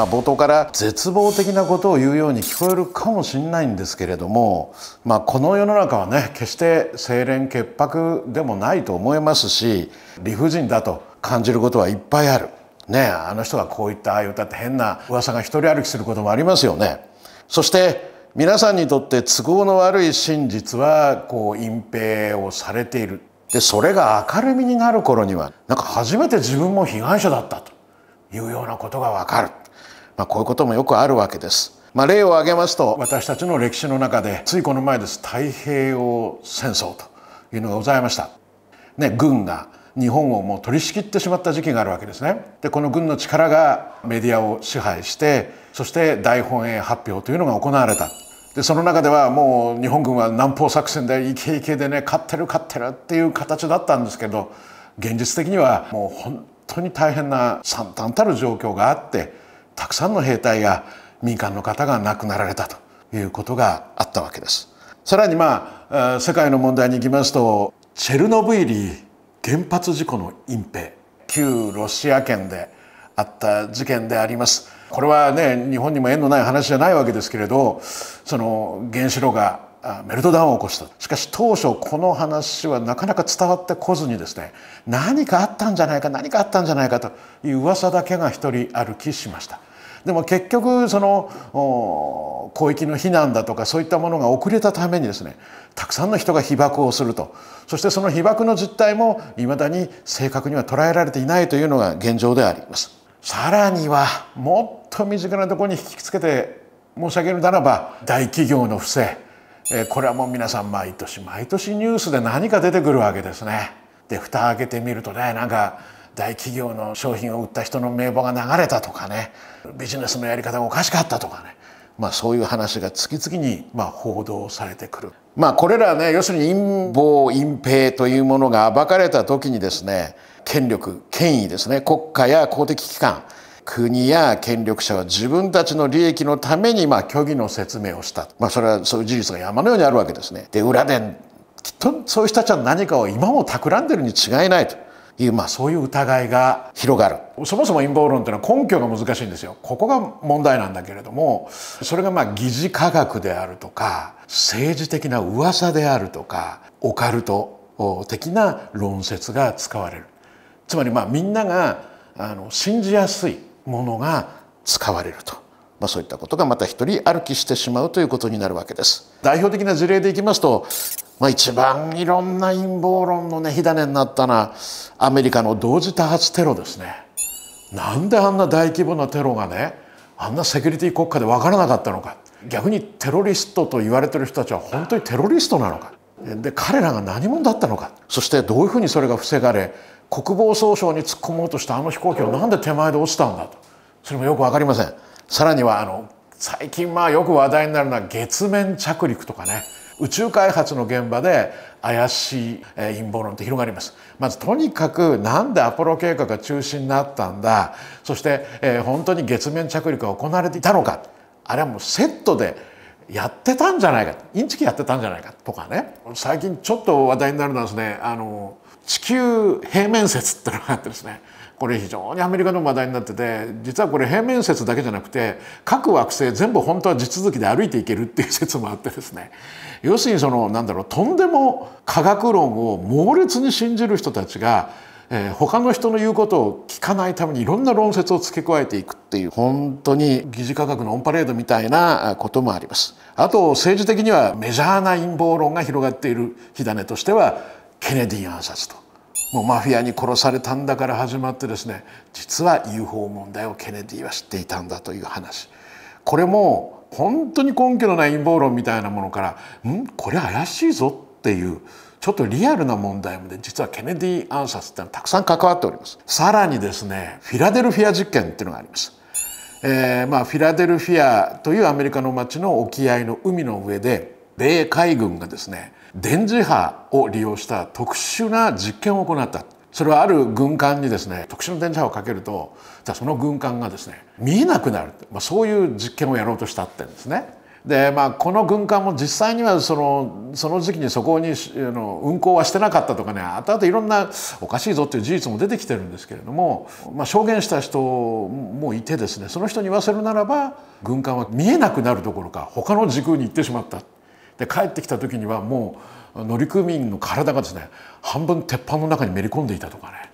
Speaker 4: まあ、冒頭から絶望的なことを言うように聞こえるかもしれないんですけれども、まあ、この世の中はね決して清廉潔白でもないと思いますし理不尽だと感じることはいっぱいある。ねあの人がこういったああいう歌って変な噂が一人歩きすることもありますよね。そして皆さんにとって都合の悪い真実はこう隠蔽をされているでそれが明るみになる頃にはなんか初めて自分も被害者だったというようなことがわかるまあ、こういうこともよくあるわけです。まあ、例を挙げますと私たちの歴史の中でついこの前です太平洋戦争というのがございました。ね、軍が日本をもう取り仕切ってしまった時期があるわけですね。でこの軍の力がメディアを支配してそして大本営発表というのが行われた。でその中ではもう日本軍は南方作戦でイケイケでね勝ってる勝ってるっていう形だったんですけど現実的にはもう本当に大変な惨憺たる状況があってたくさんの兵隊や民間の方が亡くなられたということがあったわけです。さらにまあ世界の問題に行きますとチェルノブイリ原発事故の隠蔽旧ロシア圏であった事件であります。これはね日本にも縁のない話じゃないわけですけれどその原子炉がメルトダウンを起こしたしかし当初この話はなかなか伝わってこずにですね何かあったんじゃないか何かあったんじゃないかという噂だけが一人歩きしましたでも結局その広域の避難だとかそういったものが遅れたためにですねたくさんの人が被爆をするとそしてその被爆の実態もいまだに正確には捉えられていないというのが現状でありますさらにはもっと身近なところに引きつけて申し上げるならば大企業の不正えこれはもう皆さん毎年毎年ニュースで何か出てくるわけですね。で蓋開けてみるとねなんか大企業の商品を売った人の名簿が流れたとかねビジネスのやり方がおかしかったとかね、まあ、そういう話が次々にま報道されてくる。まあ、これらね要するに陰謀隠蔽というものが暴かれた時にですね権力権威ですね国家や公的機関国や権力者は自分たちの利益のためにまあ虚偽の説明をした、まあ、それはそういう事実が山のようにあるわけですね。で裏できっとそういう人たちは何かを今も企んでるに違いないと。いう、まあ、そういう疑いが広がるそもそも陰謀論というのは根拠が難しいんですよここが問題なんだけれどもそれがまあ疑似科学であるとか政治的な噂であるとかオカルト的な論説が使われるつまりまあみんながあの信じやすいものが使われると、まあ、そういったことがまた一人歩きしてしまうということになるわけです。代表的な事例でいきますと、まあ、一番いろんな陰謀論の、ね、火種になったのはアメリカの同時多発テロですね。なんであんな大規模なテロがねあんなセキュリティ国家で分からなかったのか逆にテロリストと言われてる人たちは本当にテロリストなのかで彼らが何者だったのかそしてどういうふうにそれが防がれ国防総省に突っ込もうとしたあの飛行機はなんで手前で落ちたんだとそれもよく分かりませんさらにはあの最近まあよく話題になるのは月面着陸とかね宇宙開発の現場で怪しい陰謀論って広がりますまずとにかくなんでアポロ計画が中止になったんだそして、えー、本当に月面着陸が行われていたのかあれはもうセットでやってたんじゃないかインチキやってたんじゃないかとかね最近ちょっと話題になるのはですねあの地球平面説ってのがあってですねこれ非常にアメリカの話題になってて実はこれ平面説だけじゃなくて各惑星全部本当は地続きで歩いていけるっていう説もあってですね要するにそのなんだろうとんでも科学論を猛烈に信じる人たちがえー、他の人の言うことを聞かないためにいろんな論説を付け加えていくっていう本当に疑似科学のオンパレードみたいなこともあります。あと政治的にはメジャーな陰謀論が広がっている火種としてはケネディ暗殺ともうマフィアに殺されたんだから始まってですね実は UFO 問題をケネディは知っていたんだという話これも本当に根拠のない陰謀論みたいなものから「んこれ怪しいぞ」っていうちょっとリアルな問題もで実はケネディ暗殺ってのはたくさん関わっておりますさらにですねフィラデルフィア実験っていうのがあります、えー、まあフィラデルフィアというアメリカの町の沖合の海の上で米海軍がですね電磁波を利用した特殊な実験を行ったそれはある軍艦にですね特殊な電磁波をかけるとじゃあその軍艦がですね見えなくなる、まあ、そういう実験をやろうとしたってんですね。でまあ、この軍艦も実際にはそのその時期にそこにあの運航はしてなかったとかね後々いろんなおかしいぞっていう事実も出てきてるんですけれども、まあ、証言した人もいてですねその人に言わせるならば軍艦は見えなくなるどころか他の時空に行ってしまったで帰ってきた時にはもう乗組員の体がですね半分鉄板の中にめり込んでいたとかね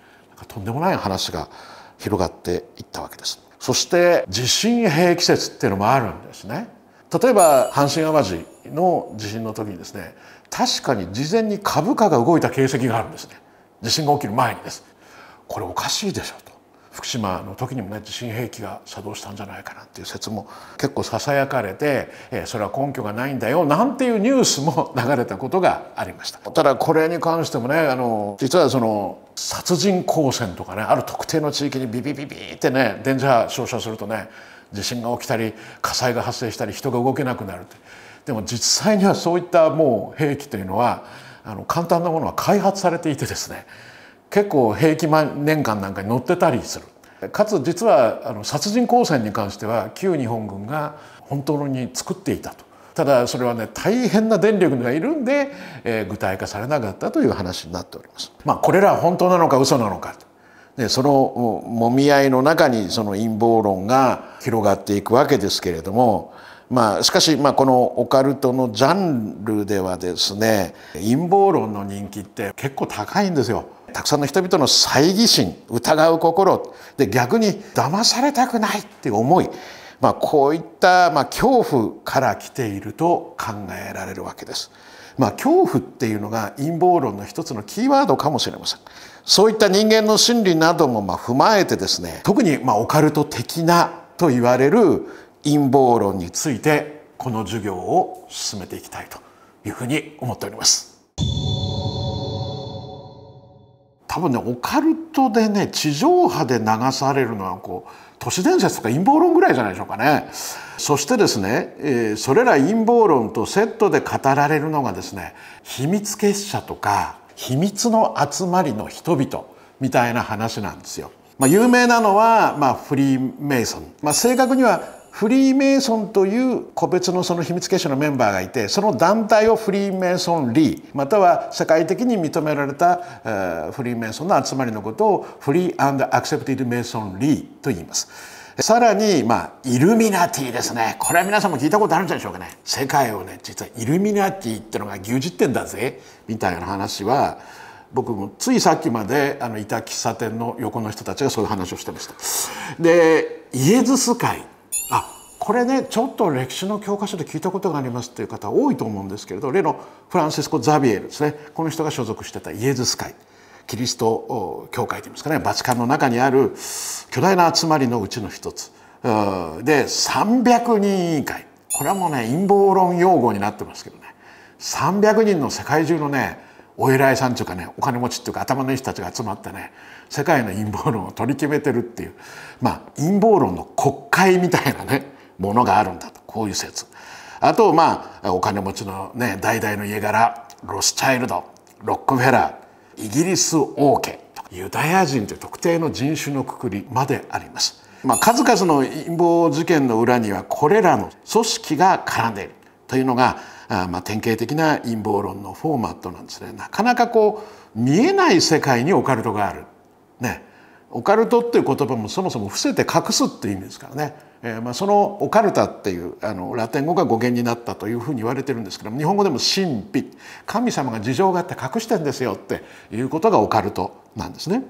Speaker 4: とんでもない話が広がっていったわけですそして地震兵器説っていうのもあるんですね例えば阪神・淡路の地震の時にですね確かに事前に株価が動いた形跡があるんですね地震が起きる前にですこれおかしいでしょと福島の時にもね地震兵器が作動したんじゃないかなっていう説も結構ささやかれて、えー、それは根拠がないんだよなんていうニュースも流れたことがありましたただこれに関してもねあの実はその殺人光線とかねある特定の地域にビビビビってね電磁波照射するとね地震が起きたり火災が発生したり人が動けなくなるってでも実際にはそういったもう兵器というのはあの簡単なものは開発されていてですね結構平気年間なんかに乗ってたりするかつ実はあの殺人光線に関しては旧日本軍が本当に作っていたとただそれはね大変な電力がいるんで、えー、具体化されなかったという話になっております。まあ、これらは本当なのか嘘なのかでそのもみ合いの中にその陰謀論が広がっていくわけですけれども、まあ、しかし、まあ、このオカルトのジャンルではですね陰謀論の人気って結構高いんですよ。たくさんの人々の猜疑心疑う心で逆に騙されたくないっていう思い、まあ、こういった、まあ、恐怖から来ていると考えられるわけです。まあ、恐怖っていうのが陰謀論の一つのキーワードかもしれません。そういった人間の心理などもま踏まえてですね特にまオカルト的なと言われる陰謀論についてこの授業を進めていきたいというふうに思っております。多分ねオカルトでね地上波で流されるのはこう都市伝説とか陰謀論ぐらいじゃないでしょうかね。そしてですね、えー、それら陰謀論とセットで語られるのがですね秘密結社とか秘密の集まりの人々みたいな話なんですよ。まあ、有名なのは、まあ、フリーメイソン、まあ、正確にはフリーメイソンという個別のその秘密結社のメンバーがいてその団体をフリーメイソンリーまたは世界的に認められたフリーメイソンの集まりのことをフリーアクセプティドメイソンリーと言います。さらに、まあ、イルミナティですね。これは皆さんも聞いたことあるんじゃないでしょうかね。世界をね、実はイルミナティってのが牛耳ってんだぜ、みたいな話は、僕もついさっきまであのいた喫茶店の横の人たちがそういう話をしてました。で、イエズス会あこれねちょっと歴史の教科書で聞いたことがありますっていう方多いと思うんですけれど例のフランシスコ・ザビエルですねこの人が所属してたイエズス会キリスト教会といいますかねバチカンの中にある巨大な集まりのうちの一つで300人委員会これはもうね陰謀論用語になってますけどね300人の世界中のねお偉いさんというかねお金持ちっていうか頭のいい人たちが集まってね世界の陰謀論を取り決めてるっていう、まあ、陰謀論の国会みたいなねものがあるんだとこういう説あとまあお金持ちのね代々の家柄ロスチャイルドロックフェラーイギリス王家ユダヤ人という特定の人種のくくりまであります。まあ、数々の陰謀事件の裏にはこれらの組織が絡んでいるというのがまあ、典型的な陰謀論のフォーマットなんですね。なかなかこう見えない世界にオカルトがあるねオカルトっていう言葉もそもそも伏せて隠すっていう意味ですからね、えーまあ、そのオカルタっていうあのラテン語が語源になったというふうに言われてるんですけども日本語でも神秘神様が事情があって隠してんですよっていうことがオカルトなんですね。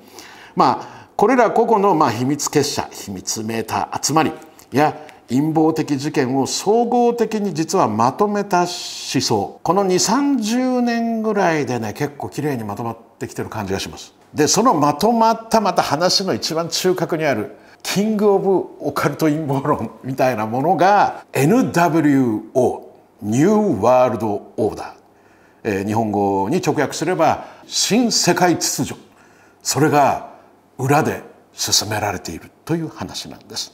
Speaker 4: まあこれら個々のまあ秘密結社秘密メーター集まりや陰謀的事件を総合的に実はまとめた思想この2 3 0年ぐらいでね結構きれいにまとまってきてる感じがします。でそのまとまったまた話の一番中核にあるキング・オブ・オカルト陰謀論みたいなものが NWO ニューワールド・オーダー、えー、日本語に直訳すれば新世界秩序それが裏で進められているという話なんです。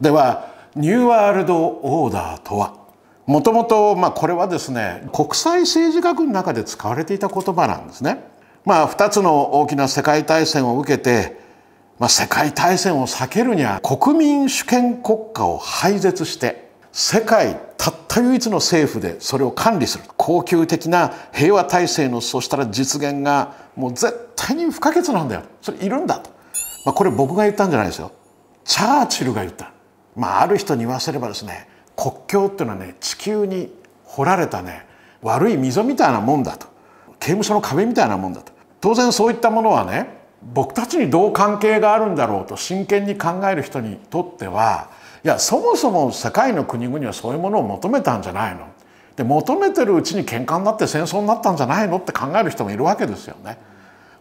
Speaker 4: ではニューワールド・オーダーとはもともと、まあ、これはですね国際政治学の中で使われていた言葉なんですね。まあ、2つの大きな世界大戦を受けて、まあ、世界大戦を避けるには国民主権国家を廃絶して世界たった唯一の政府でそれを管理する恒久的な平和体制のそうしたら実現がもう絶対に不可欠なんだよそれいるんだと、まあ、これ僕が言ったんじゃないですよチャーチルが言った、まあ、ある人に言わせればですね国境っていうのはね地球に掘られたね悪い溝みたいなもんだと刑務所の壁みたいなもんだと当然そういったものはね僕たちにどう関係があるんだろうと真剣に考える人にとってはいやそもそも世界の国々はそういうものを求めたんじゃないので求めてるうちに喧嘩になって戦争になったんじゃないのって考える人もいるわけですよね。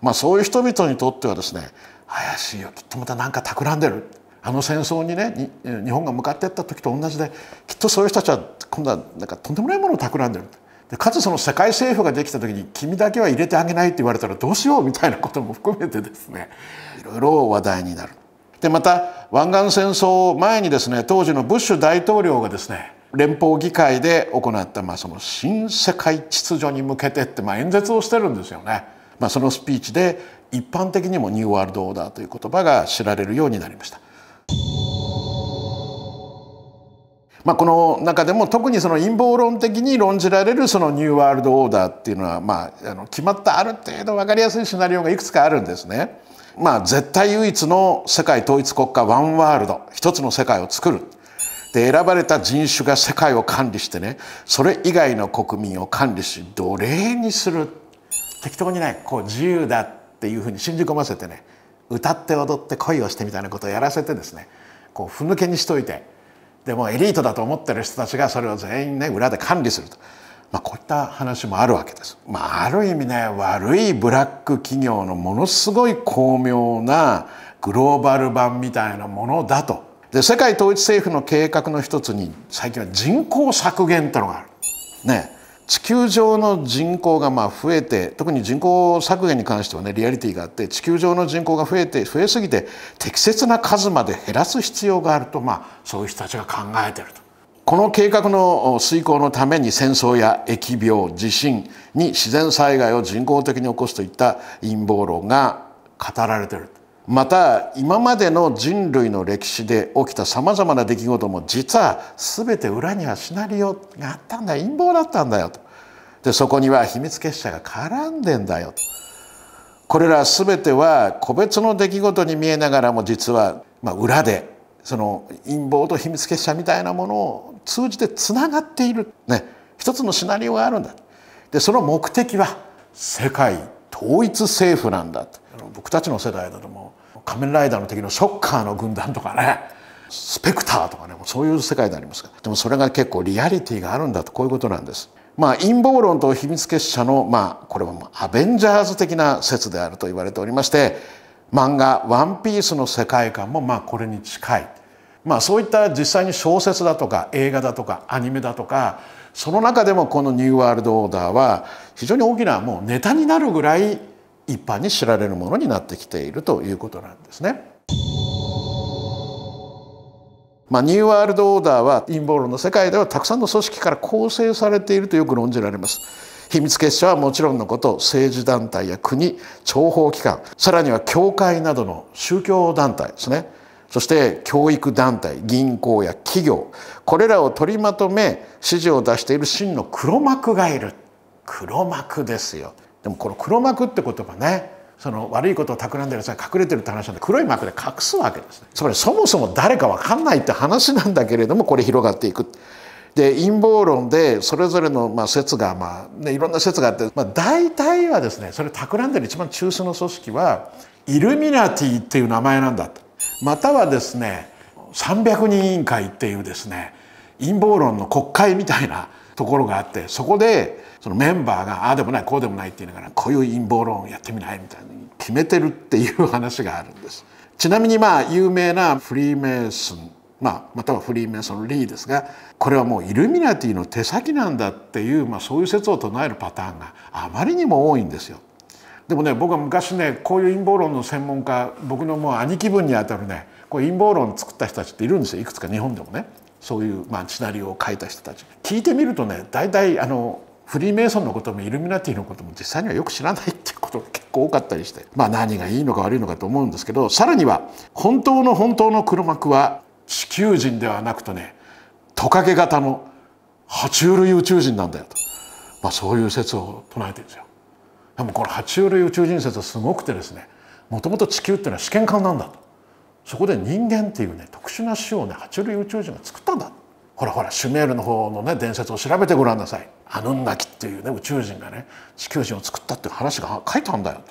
Speaker 4: まあ、そういう人々にとってはですね怪しいよきっとまた何か企んでるあの戦争にね日本が向かっていった時と同じできっとそういう人たちは今度はなんかとんでもないものを企んでるでかつその世界政府ができた時に君だけは入れてあげないって言われたらどうしようみたいなことも含めてですねいろいろ話題になる。でまた湾岸戦争前にですね当時のブッシュ大統領がですね連邦議会で行ったまあその新世界秩序に向けてってまあ演説をしてるんですよね。まあ、そのスピーチで一般的にもニューワールドオーダーという言葉が知られるようになりました。まあ、この中でも特にその陰謀論的に論じられるそのニューワールドオーダーっていうのは、まあ、あの決まったある程度分かりやすいシナリオがいくつかあるんですね。まあ、絶対唯一の世界統一国家ワンワールド一つの世界を作る。で選ばれた人種が世界を管理してねそれ以外の国民を管理し奴隷にする適当にねこう自由だっていうふうに信じ込ませてね歌って踊って恋をしてみたいなことをやらせてですねこうふぬけにしといてでもエリートだと思ってる人たちがそれを全員ね裏で管理すると、まあ、こういった話もあるわけです。まあ、ある意味ね悪いブラック企業のものすごい巧妙なグローバル版みたいなものだと。で世界統一政府の計画の一つに最近は人口削減ってのがある。ね地球上の人口がまあ増えて特に人口削減に関してはねリアリティがあって地球上の人口が増えて増えすぎて適切な数まで減らす必要があると、まあ、そういう人たちが考えてると。この計画の遂行のために戦争や疫病地震に自然災害を人工的に起こすといった陰謀論が語られてる。また今までの人類の歴史で起きたさまざまな出来事も実は全て裏にはシナリオがあったんだ陰謀だったんだよとでそこには秘密結社が絡んでんだよとこれら全ては個別の出来事に見えながらも実は、ま裏でその陰謀と秘密結社みたいなものを通じてつながっている、ね、一つのシナリオがあるんだでその目的は世界統一政府なんだ僕たちの世代だともう仮面ライダーの敵のショッカーの軍団とかねスペクターとかねそういう世界でありますからでもそれが結構リアリティがあるんだとこういうことなんです。まあ、陰謀論と秘密結社の、まあ、これはもうアベンジャーズ的な説であると言われておりまして漫画「ワンピースの世界観もまあこれに近い、まあ、そういった実際に小説だとか映画だとかアニメだとかその中でもこの「ニューワールドオーダー」は非常に大きなもうネタになるぐらい一般に知られるものになってきているということなんですね。まあ、ニューワールドオーダーは陰謀論の世界ではたくさんの組織から構成されているとよく論じられます。秘密結社はもちろんのこと政治団体や国諜報機関さらには教会などの宗教団体ですねそして教育団体銀行や企業これらを取りまとめ指示を出している真の黒幕がいる黒幕ですよでもこの黒幕って言葉ねその悪いことを企んでるが隠れてるって話なんで黒い幕で隠すわけですねつまりそもそも誰か分かんないって話なんだけれどもこれ広がっていく。で陰謀論でそれぞれのまあ説がまあ、ね、いろんな説があって、まあ、大体はですねそれ企んでる一番中枢の組織はイルミナティっていう名前なんだとまたはですね300人委員会っていうですね陰謀論の国会みたいなところがあってそこでそのメンバーがああでもないこうでもないって言いながらこういう陰謀論やってみないみたいに決めてるっていう話があるんです。ちなみにまあ有名なフリーメイソンまあ、またはフリーメイソン・リーですがこれはもうイルミナティの手先なんだっていう、まあ、そういう説を唱えるパターンがあまりにも多いんですよ。でもね僕は昔ねこういう陰謀論の専門家僕のもう兄貴分にあたるねこう陰謀論作った人たちっているんですよいくつか日本でもねそういう、まあ、シナリオを書いた人たち。聞いてみるとね大体あのフリーメイソンのこともイルミナティのことも実際にはよく知らないっていうことが結構多かったりしてまあ何がいいのか悪いのかと思うんですけどさらには本当の本当の黒幕は地球人ではなくとねトカゲ型の爬虫類宇宙人なんだよと、まあ、そういう説を唱えてるんですよ。でもこの爬虫類宇宙人説はすごくてですねもともと地球っていうのは試験管なんだとそこで人間っていうね特殊な種をね爬虫類宇宙人が作ったんだほらほらシュメールの方のね伝説を調べてごらんなさいアヌンナキっていうね宇宙人がね地球人を作ったっていう話が書いたんだよ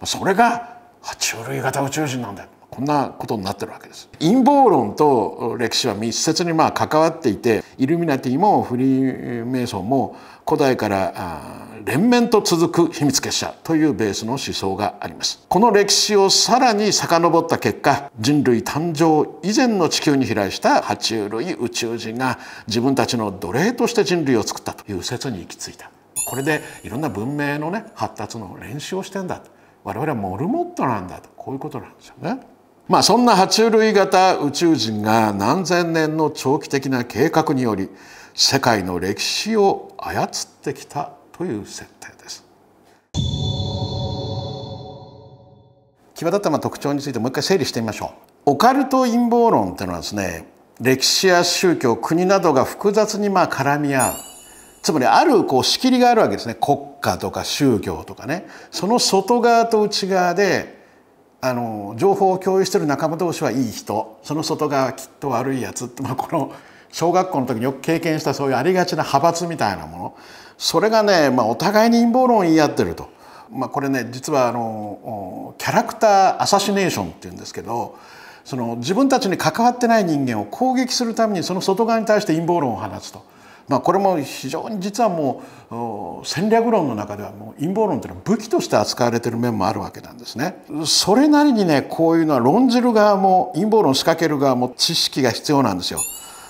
Speaker 4: とそれが爬虫類型宇宙人なんだよこんなことになってるわけです陰謀論と歴史は密接にまあ関わっていてイルミナティもフリーメイソンも古代から連綿と続く秘密結社というベースの思想がありますこの歴史をさらに遡った結果人類誕生以前の地球に飛来した爬虫類宇宙人が自分たちの奴隷として人類を作ったという説に行き着いたこれでいろんな文明のね発達の練習をしてんだと我々はモルモットなんだとこういうことなんですよね。まあそんな爬虫類型宇宙人が何千年の長期的な計画により世界の歴史を操ってきたという設定です。際立ったま特徴についてもう一回整理してみましょう。オカルト陰謀論っていうのはですね歴史や宗教国などが複雑にまあ絡み合うつまりあるこう仕切りがあるわけですね国家とか宗教とかねその外側と内側であの情報を共有してる仲間同士はいい人その外側はきっと悪いやつって、まあ、この小学校の時によく経験したそういうありがちな派閥みたいなものそれがね、まあ、お互いに陰謀論を言い合ってると。まあ、これね実はあのキャラクターアサシネーションっていうんですけどその自分たちに関わってない人間を攻撃するためにその外側に対して陰謀論を放つと、まあ、これも非常に実はもう戦略論の中ではもう陰謀論というのは武器として扱われてる面もあるわけなんですね。それなりにねこういうのは論じる側も陰謀論仕掛ける側も知識が必要なんですよ。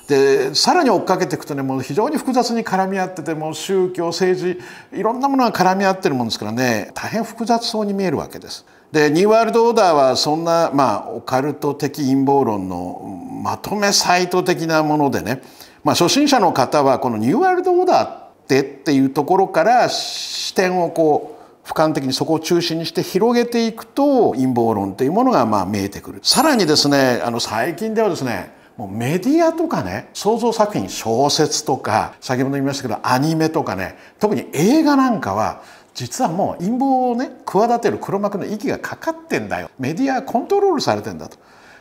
Speaker 4: でさらに追っかけていくとねもう非常に複雑に絡み合っててもう宗教政治いろんなものが絡み合ってるもんですからね大変複雑そうに見えるわけです。でニューワールドオーダーはそんな、まあ、オカルト的陰謀論のまとめサイト的なものでね、まあ、初心者の方はこのニューワールドオーダーってっていうところから視点をこう俯瞰的にそこを中心にして広げていくと陰謀論というものがまあ見えてくるさらにですねあの最近ではですねもうメディアとかね創造作品小説とか先ほど言いましたけどアニメとかね特に映画なんかは実はもう陰謀をね企てる黒幕の息がかかってんだよメディアコントロールされてんだと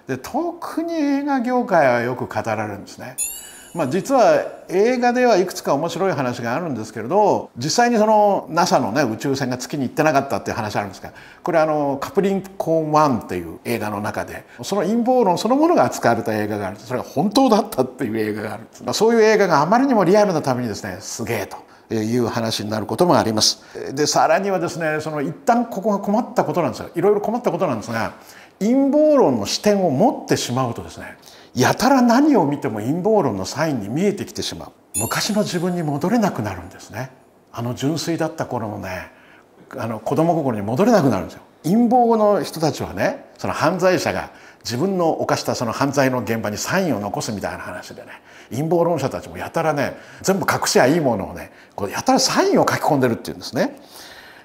Speaker 4: で特に映画業界はよく語られるんですね。まあ、実は映画ではいくつか面白い話があるんですけれど実際にその NASA の、ね、宇宙船が月に行ってなかったっていう話あるんですがこれあのカプリンコーン1っていう映画の中でその陰謀論そのものが扱われた映画があるそれが本当だったっていう映画がある、まあ、そういう映画があまりにもリアルなためにですねすげえと。いう話になることもあります。でさらにはですねその一旦ここが困ったことなんですよいろいろ困ったことなんですが陰謀論の視点を持ってしまうとですねやたら何を見ても陰謀論のサインに見えてきてしまう昔の自分に戻れなくなるんですねあの純粋だった頃のねあの子供心に戻れなくなるんですよ陰謀の人たちはねその犯罪者が自分の犯したその犯罪の現場にサインを残すみたいな話でね陰謀論者たちもやたらね全部隠しゃいいものをねこうやたらサインを書き込んでるっていうんですね。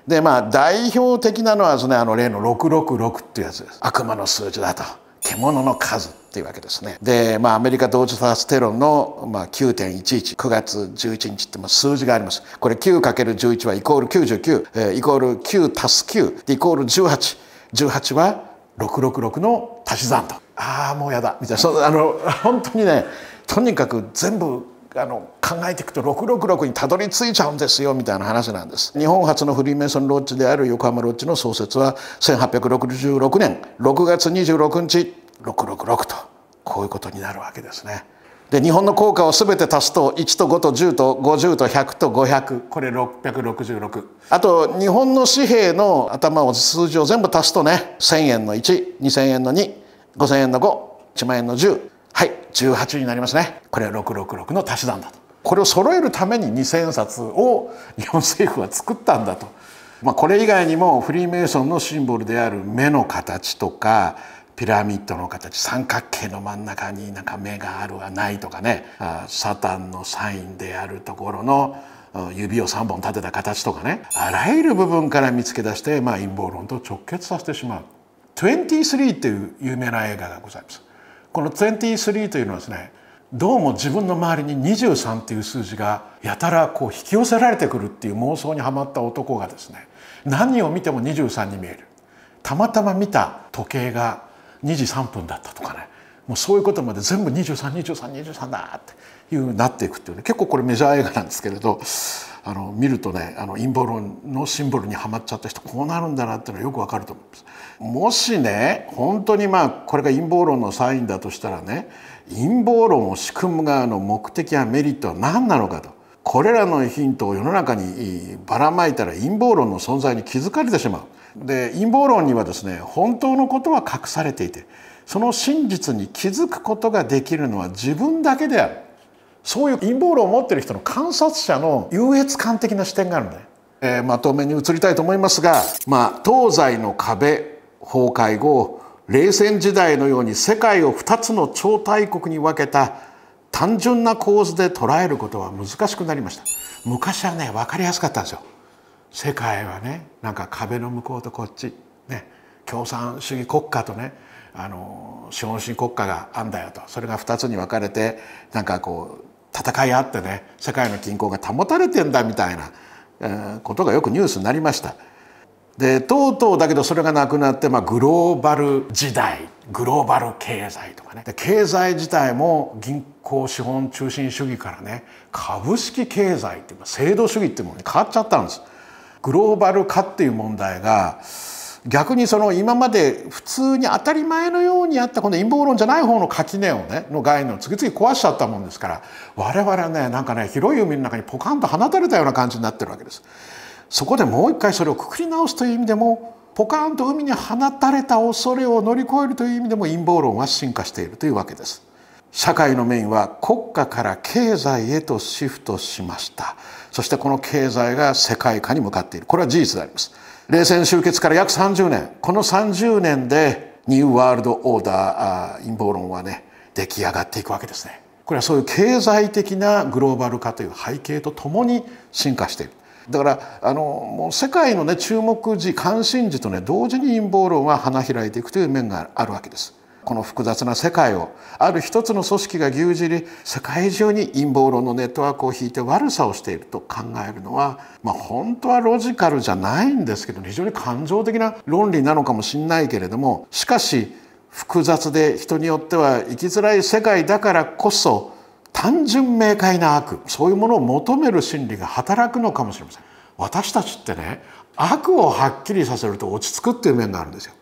Speaker 4: でまあ代表的なのはですねあの例の666っていうやつです悪魔の数字だと。獣の数っていうわけですね。で、まあ、アメリカ同時多発テロの、まあ、9.11、9月11日っても数字があります。これ 9×11 はイコール99、えー、イコール9足す9イコール18。18は666の足し算と。ああ、もうやだ。みたいな。そのあの、本当にね、とにかく全部あの考えていくと666にたどり着いちゃうんですよみたいな話なんです日本初のフリーメイソンロッジである横浜ロッジの創設は1866年6月26日666とこういうことになるわけですねで日本の効果を全て足すと1と5と10と50と100と500これ666あと日本の紙幣の頭を数字を全部足すとね1,000円の12,000円の25,000円の51万円の10はい、18になりますね。これは666の足し算だと。これを揃えるために2000冊を日本政府は作ったんだと。まあ、これ以外にもフリーメイソンのシンボルである目の形とかピラミッドの形三角形の真ん中になんか目があるはないとかねサタンのサインであるところの指を3本立てた形とかねあらゆる部分から見つけ出して、まあ、陰謀論と直結させてしまう。23っていう有名な映画がございます。この23というのはですねどうも自分の周りに23っていう数字がやたらこう引き寄せられてくるっていう妄想にはまった男がですね何を見ても23に見えるたまたま見た時計が2時3分だったとかねもうそういうことまで全部232323 23 23だっていうなっていくっていうね結構これメジャー映画なんですけれどあの見るとねあの陰謀論のシンボルにはまっちゃった人こうなるんだなっていうのはよくわかると思います。もしね本当にまあこれが陰謀論のサインだとしたらね陰謀論を仕組む側の目的やメリットは何なのかとこれらのヒントを世の中にばらまいたら陰謀論の存在に気づかれてしまう。で陰謀論にはですね本当のことは隠されていてその真実に気づくことができるのは自分だけである。そういう陰謀論を持っている人の観察者の優越感的な視点があるんだよ。えー、まとめに移りたいと思いますが、まあ、東西の壁崩壊後冷戦時代のように世界を二つの超大国に分けた単純な構図で捉えることは難しくなりました昔はね分かりやすかったんですよ世界はねなんか壁の向こうとこっち、ね、共産主義国家とねあの資本主義国家があんだよとそれが2つに分かれてなんかこう戦いあってね社会の均衡が保たれてんだみたいな、ことがよくニュースになりました。でとうとうだけどそれがなくなって、まあ、グローバル時代グローバル経済とかね経済自体も銀行資本中心主義からね株式経済っていう制度主義っていうものに変わっちゃったんです。グローバル化っていう問題が逆にその今まで普通に当たり前のようにあったこの陰謀論じゃない方の垣根をねの概念を次々壊しちゃったもんですから我々ねなんかね広い海の中にポカンと放たれたような感じになってるわけです。そこでもう一回それをくくり直すという意味でもポカンと海に放たれた恐れを乗り越えるという意味でも陰謀論は進化しているというわけです。社会のメインは国家から経済へとシフトしましたそしてこの経済が世界化に向かっているこれは事実であります冷戦終結から約30年この30年でニューワールドオーダー陰謀論はね出来上がっていくわけですねこれはそういう経済的なグローバル化という背景とともに進化しているだからあのもう世界のね注目時関心時とね同時に陰謀論は花開いていくという面があるわけですこの複雑な世界をある一つの組織が牛耳り世界中に陰謀論のネットワークを引いて悪さをしていると考えるのは、まあ、本当はロジカルじゃないんですけど非常に感情的な論理なのかもしれないけれどもしかし複雑で人によっては生きづらい世界だからこそ単純明快な悪そういうものを求める心理が働くのかもしれません。私たちってね悪をはっきりさせると落ち着くっていう面があるんですよ。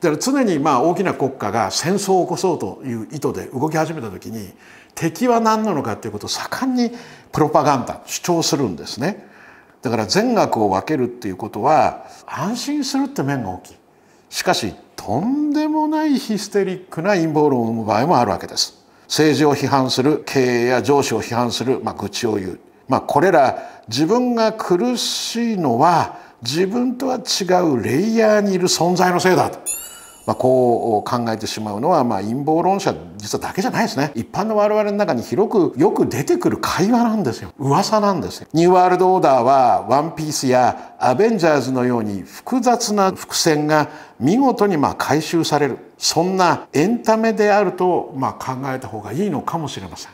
Speaker 4: だから常にまあ大きな国家が戦争を起こそうという意図で動き始めた時に敵は何なのかということを盛んにプロパガンダ主張するんですね。だから善悪を分けるっていうことは安心するって面が大きい。しかしとんでもないヒステリックな陰謀論を生む場合もあるわけです。政治を批判する経営や上司を批判する、まあ、愚痴を言う、まあ、これら自分が苦しいのは自分とは違うレイヤーにいる存在のせいだと。まあ、こう考えてしまうのは、まあ、陰謀論者実はだけじゃないですね一般の我々の中に広くよく出てくる会話なんですよ噂なんですよニューワールドオーダーはワンピースやアベンジャーズのように複雑な伏線が見事にまあ回収されるそんなエンタメであるとまあ考えた方がいいのかもしれません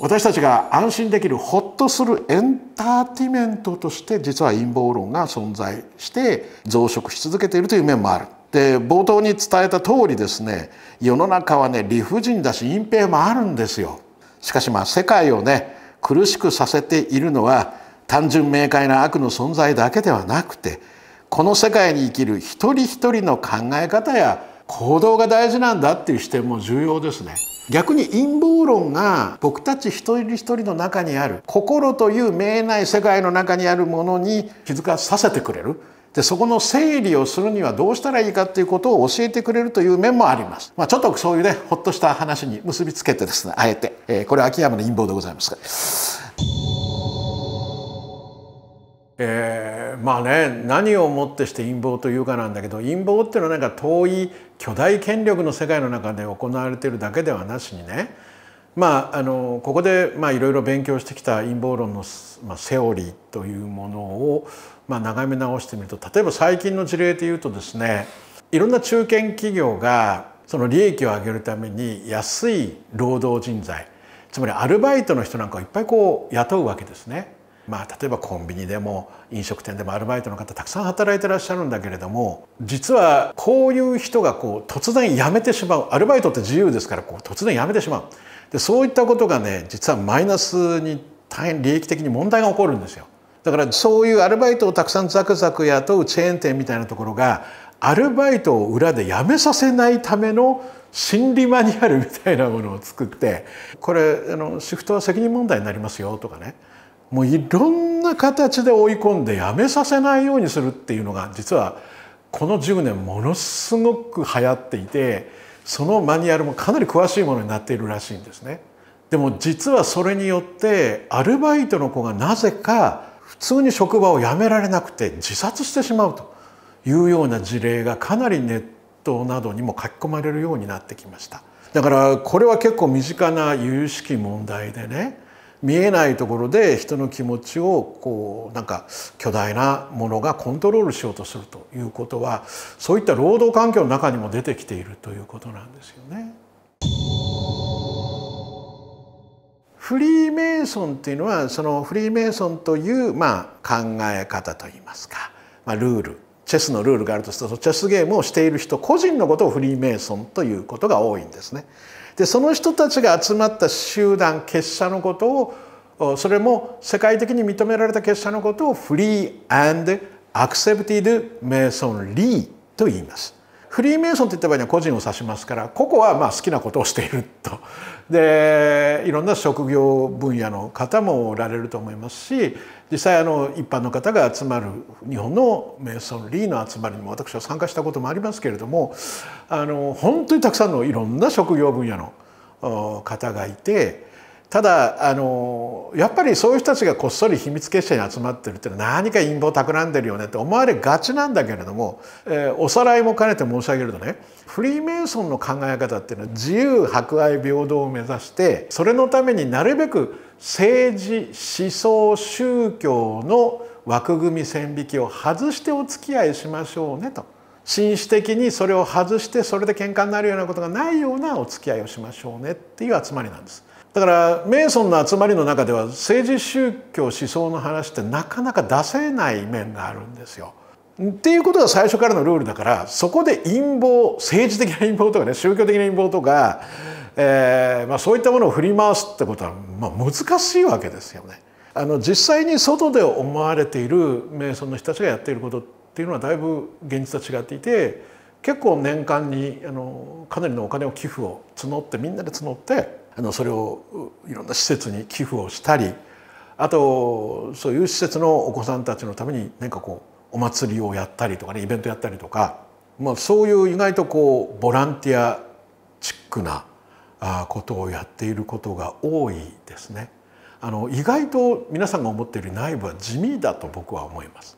Speaker 4: 私たちが安心できるホッとするエンターテイメントとして実は陰謀論が存在して増殖し続けているという面もあるで冒頭に伝えた通りですね世の中はね理不尽だし隠蔽もあるんですよ。しかしまあ世界をね苦しくさせているのは単純明快な悪の存在だけではなくてこの世界に生きる一人一人の考え方や行動が大事なんだっていう視点も重要ですね。逆に陰謀論が僕たち一人一人の中にある心という見えない世界の中にあるものに気づかさせてくれるでそこの整理をするにはどうしたらいいかということを教えてくれるという面もあります。まあ、ちょっとそういうねほっとした話に結びつけてですねあえて、えー、これは秋山の陰謀でございますが。えー、まあね何をもってして陰謀というかなんだけど陰謀っていうのはなんか遠い巨大権力の世界の中で行われているだけではなしにねまあ、あのここでいろいろ勉強してきた陰謀論の、まあ、セオリーというものをまあ、眺め直してみると例えば最近の事例でいうとですねいろんな中堅企業がその利益を上げるために安い労働人材つまりアルバイトの人なんかをいっぱいこう雇うわけですね。まあ、例えばコンビニでも飲食店でもアルバイトの方たくさん働いてらっしゃるんだけれども実はこういう人がこう突然辞めてしまうアルバイトって自由ですからこう突然辞めてしまうでそういったことがね実はマイナスに大変利益的に問題が起こるんですよ。だからそういうアルバイトをたくさんザクザク雇うチェーン店みたいなところがアルバイトを裏で辞めさせないための心理マニュアルみたいなものを作ってこれあのシフトは責任問題になりますよとかねもういろんな形で追い込んで辞めさせないようにするっていうのが実はこの10年ものすごく流行っていてそのマニュアルもかなり詳しいものになっているらしいんですね。でも実はそれによってアルバイトの子がなぜか普通に職場を辞められなくて自殺してしまうというような事例がかなりネットなどにも書き込まれるようになってきましただからこれは結構身近な由々しき問題でね見えないところで人の気持ちをこうなんか巨大なものがコントロールしようとするということはそういった労働環境の中にも出てきているということなんですよね。フリーメイソンというのはそのフリーメイソンというまあ考え方といいますか、まあ、ルールチェスのルールがあるとするとチェスゲームをしている人個人のことをフリーメイソンということが多いんですね。でその人たちが集まった集団結社のことをそれも世界的に認められた結社のことをフリーアンドアクセプティド・メイソン・リーと言います。フリーメイソンといった場合には個人を指しますから個々はまあ好きなことをしているとでいろんな職業分野の方もおられると思いますし実際あの一般の方が集まる日本のメイソン・リーの集まりにも私は参加したこともありますけれどもあの本当にたくさんのいろんな職業分野の方がいてただあのやっぱりそういう人たちがこっそり秘密結社に集まってるっていうのは何か陰謀を企んでるよねって思われがちなんだけれども、えー、おさらいも兼ねて申し上げるとねフリーメイソンの考え方っていうのは自由博愛平等を目指してそれのためになるべく政治思想宗教の枠組み線引きを外してお付き合いしましょうねと。紳士的にそれを外してそれで喧嘩になるようなことがないようなお付き合いをしましょうねっていう集まりなんです。だからメイソンの集まりの中では政治宗教思想の話ってなかなか出せない面があるんですよ。っていうことが最初からのルールだからそこで陰謀政治的な陰謀とかね宗教的な陰謀とか、えーまあ、そういったものを振り回すってことは、まあ、難しいわけですよね。あの実際に外で思われている瞑想の人たちがやっていることっていうのはだいぶ現実と違っていて結構年間にあのかなりのお金を寄付を募ってみんなで募ってあのそれをいろんな施設に寄付をしたりあとそういう施設のお子さんたちのために何かこうお祭りをやったりとかねイベントやったりとか、まあ、そういう意外とこうボランティアチックなことをやっていることが多いですね。あの意外と皆さんが思っている内部は地味だと僕は思います。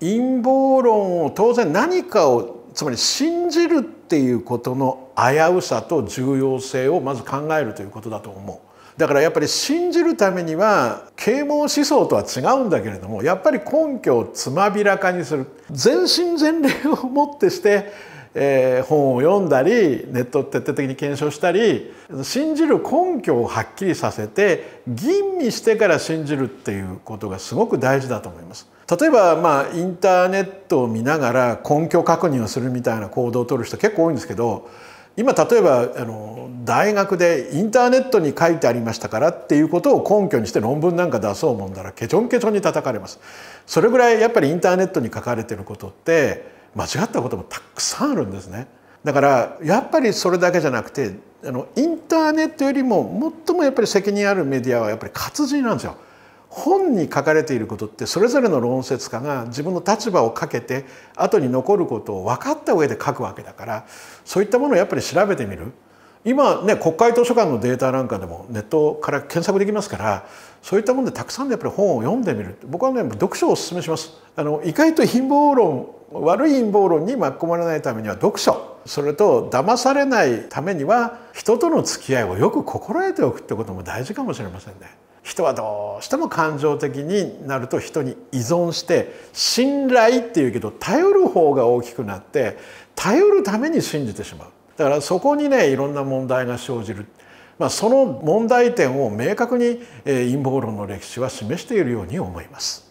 Speaker 4: 陰謀論を当然何かをつまり信じるっていうことの危うさと重要性をまず考えるということだと思うだからやっぱり信じるためには啓蒙思想とは違うんだけれどもやっぱり根拠をつまびらかにする全身全霊をもってしてえー、本を読んだりネットを徹底的に検証したり信じる根拠をはっきりさせて吟味してから信じるっていうことがすごく大事だと思います。例えばまあインターネットを見ながら根拠確認をするみたいな行動をとる人結構多いんですけど今例えばあの大学でインターネットに書いてありましたからっていうことを根拠にして論文なんか出そうもんだらケチョンケチョンに叩かれます。それぐらいやっぱりインターネットに書かれてることって間違ったこともたくさんあるんですね。だからやっぱりそれだけじゃなくてあのインターネットよりも最もやっぱり責任あるメディアはやっぱり活字なんですよ。本に書かれていることってそれぞれの論説家が自分の立場をかけて後に残ることを分かった上で書くわけだからそういったものをやっぱり調べてみる今ね国会図書館のデータなんかでもネットから検索できますからそういったものでたくさんでやっぱり本を読んでみる僕はね読書をお勧めしますあの意外と陰謀論悪い陰謀論に巻き込まれないためには読書それと騙されないためには人との付き合いをよく心得ておくってことも大事かもしれませんね。人はどうしても感情的になると人に依存して信頼っていうけど頼る方が大きくなって頼るために信じてしまうだからそこにねいろんな問題が生じる、まあ、その問題点を明確に陰謀論の歴史は示しているように思います。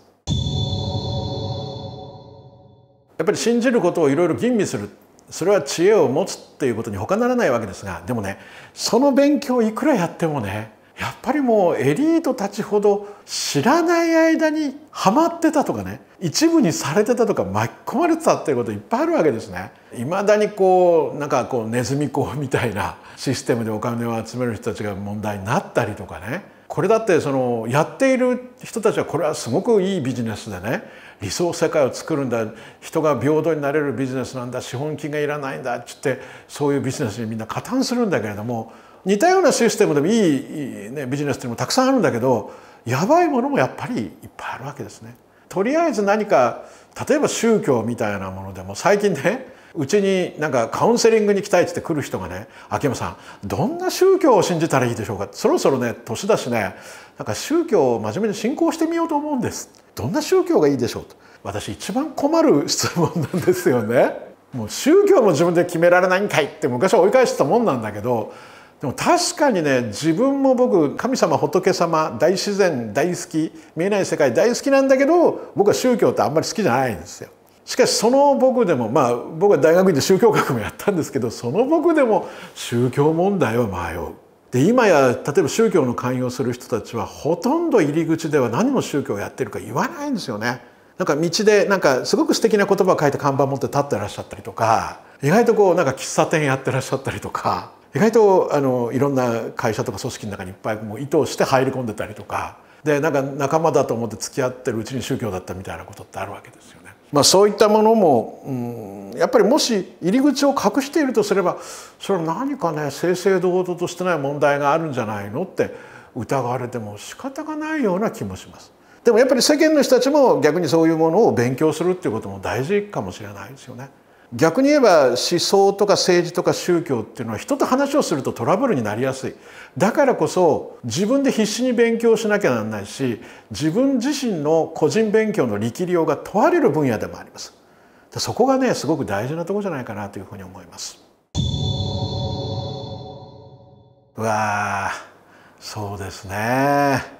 Speaker 4: やっぱり信じることをいろいろ吟味するそれは知恵を持つっていうことに他ならないわけですがでもねその勉強をいくらやってもねやっぱりもうエリートたちほど知らない間にはまってたとかね一部にされてたとか巻き込まれてたっていうこといっぱいあるわけですね。いまだにこうなんかこうネズミ講みたいなシステムでお金を集める人たちが問題になったりとかねこれだってそのやっている人たちはこれはすごくいいビジネスでね理想世界を作るんだ人が平等になれるビジネスなんだ資本金がいらないんだっつってそういうビジネスにみんな加担するんだけれども似たようなシステムでもいいね、ビジネスっていうのもたくさんあるんだけどやばいものもやっぱりいっぱいあるわけですね。とりあえず何か例えば宗教みたいなものでも最近ねうちになんかカウンセリングに来たいって来る人がね「秋山さんどんな宗教を信じたらいいでしょうか?」そろそろね年だしねなんか宗教を真面目に信仰してみようと思うんですどんな宗教がいいでしょうと私一番困る質問なんですよねもう宗教も自分で決められないんかいって昔は追い返してたもんなんだけどでも確かにね自分も僕神様仏様大自然大好き見えない世界大好きなんだけど僕は宗教ってあんまり好きじゃないんですよ。しかしその僕でもまあ僕は大学院で宗教学もやったんですけどその僕でも宗教問題は迷う。で今や例えば宗教の勧誘する人たちはほとんど入り口では何も宗教をやってるか言わないんですよね。なんか道でなんかすごく素敵な言葉を書いた看板持って立ってらっしゃったりとか意外とこうなんか喫茶店やってらっしゃったりとか意外とあのいろんな会社とか組織の中にいっぱいもう意図して入り込んでたりとかでなんか仲間だと思って付き合ってるうちに宗教だったみたいなことってあるわけですよね。まあ、そういったものも、うん、やっぱりもし入り口を隠しているとすればそれは何かね正々堂々としてない問題があるんじゃないのって疑われても仕方がないような気もします。でもやっぱり世間の人たちも逆にそういうものを勉強するっていうことも大事かもしれないですよね。逆に言えば思想とか政治とか宗教っていうのは人と話をするとトラブルになりやすいだからこそ自分で必死に勉強しなきゃなんないし自分自身の個人勉強の力量が問われる分野でもありますそこがねすごく大事なとこじゃないかなというふうに思いますうわそうですね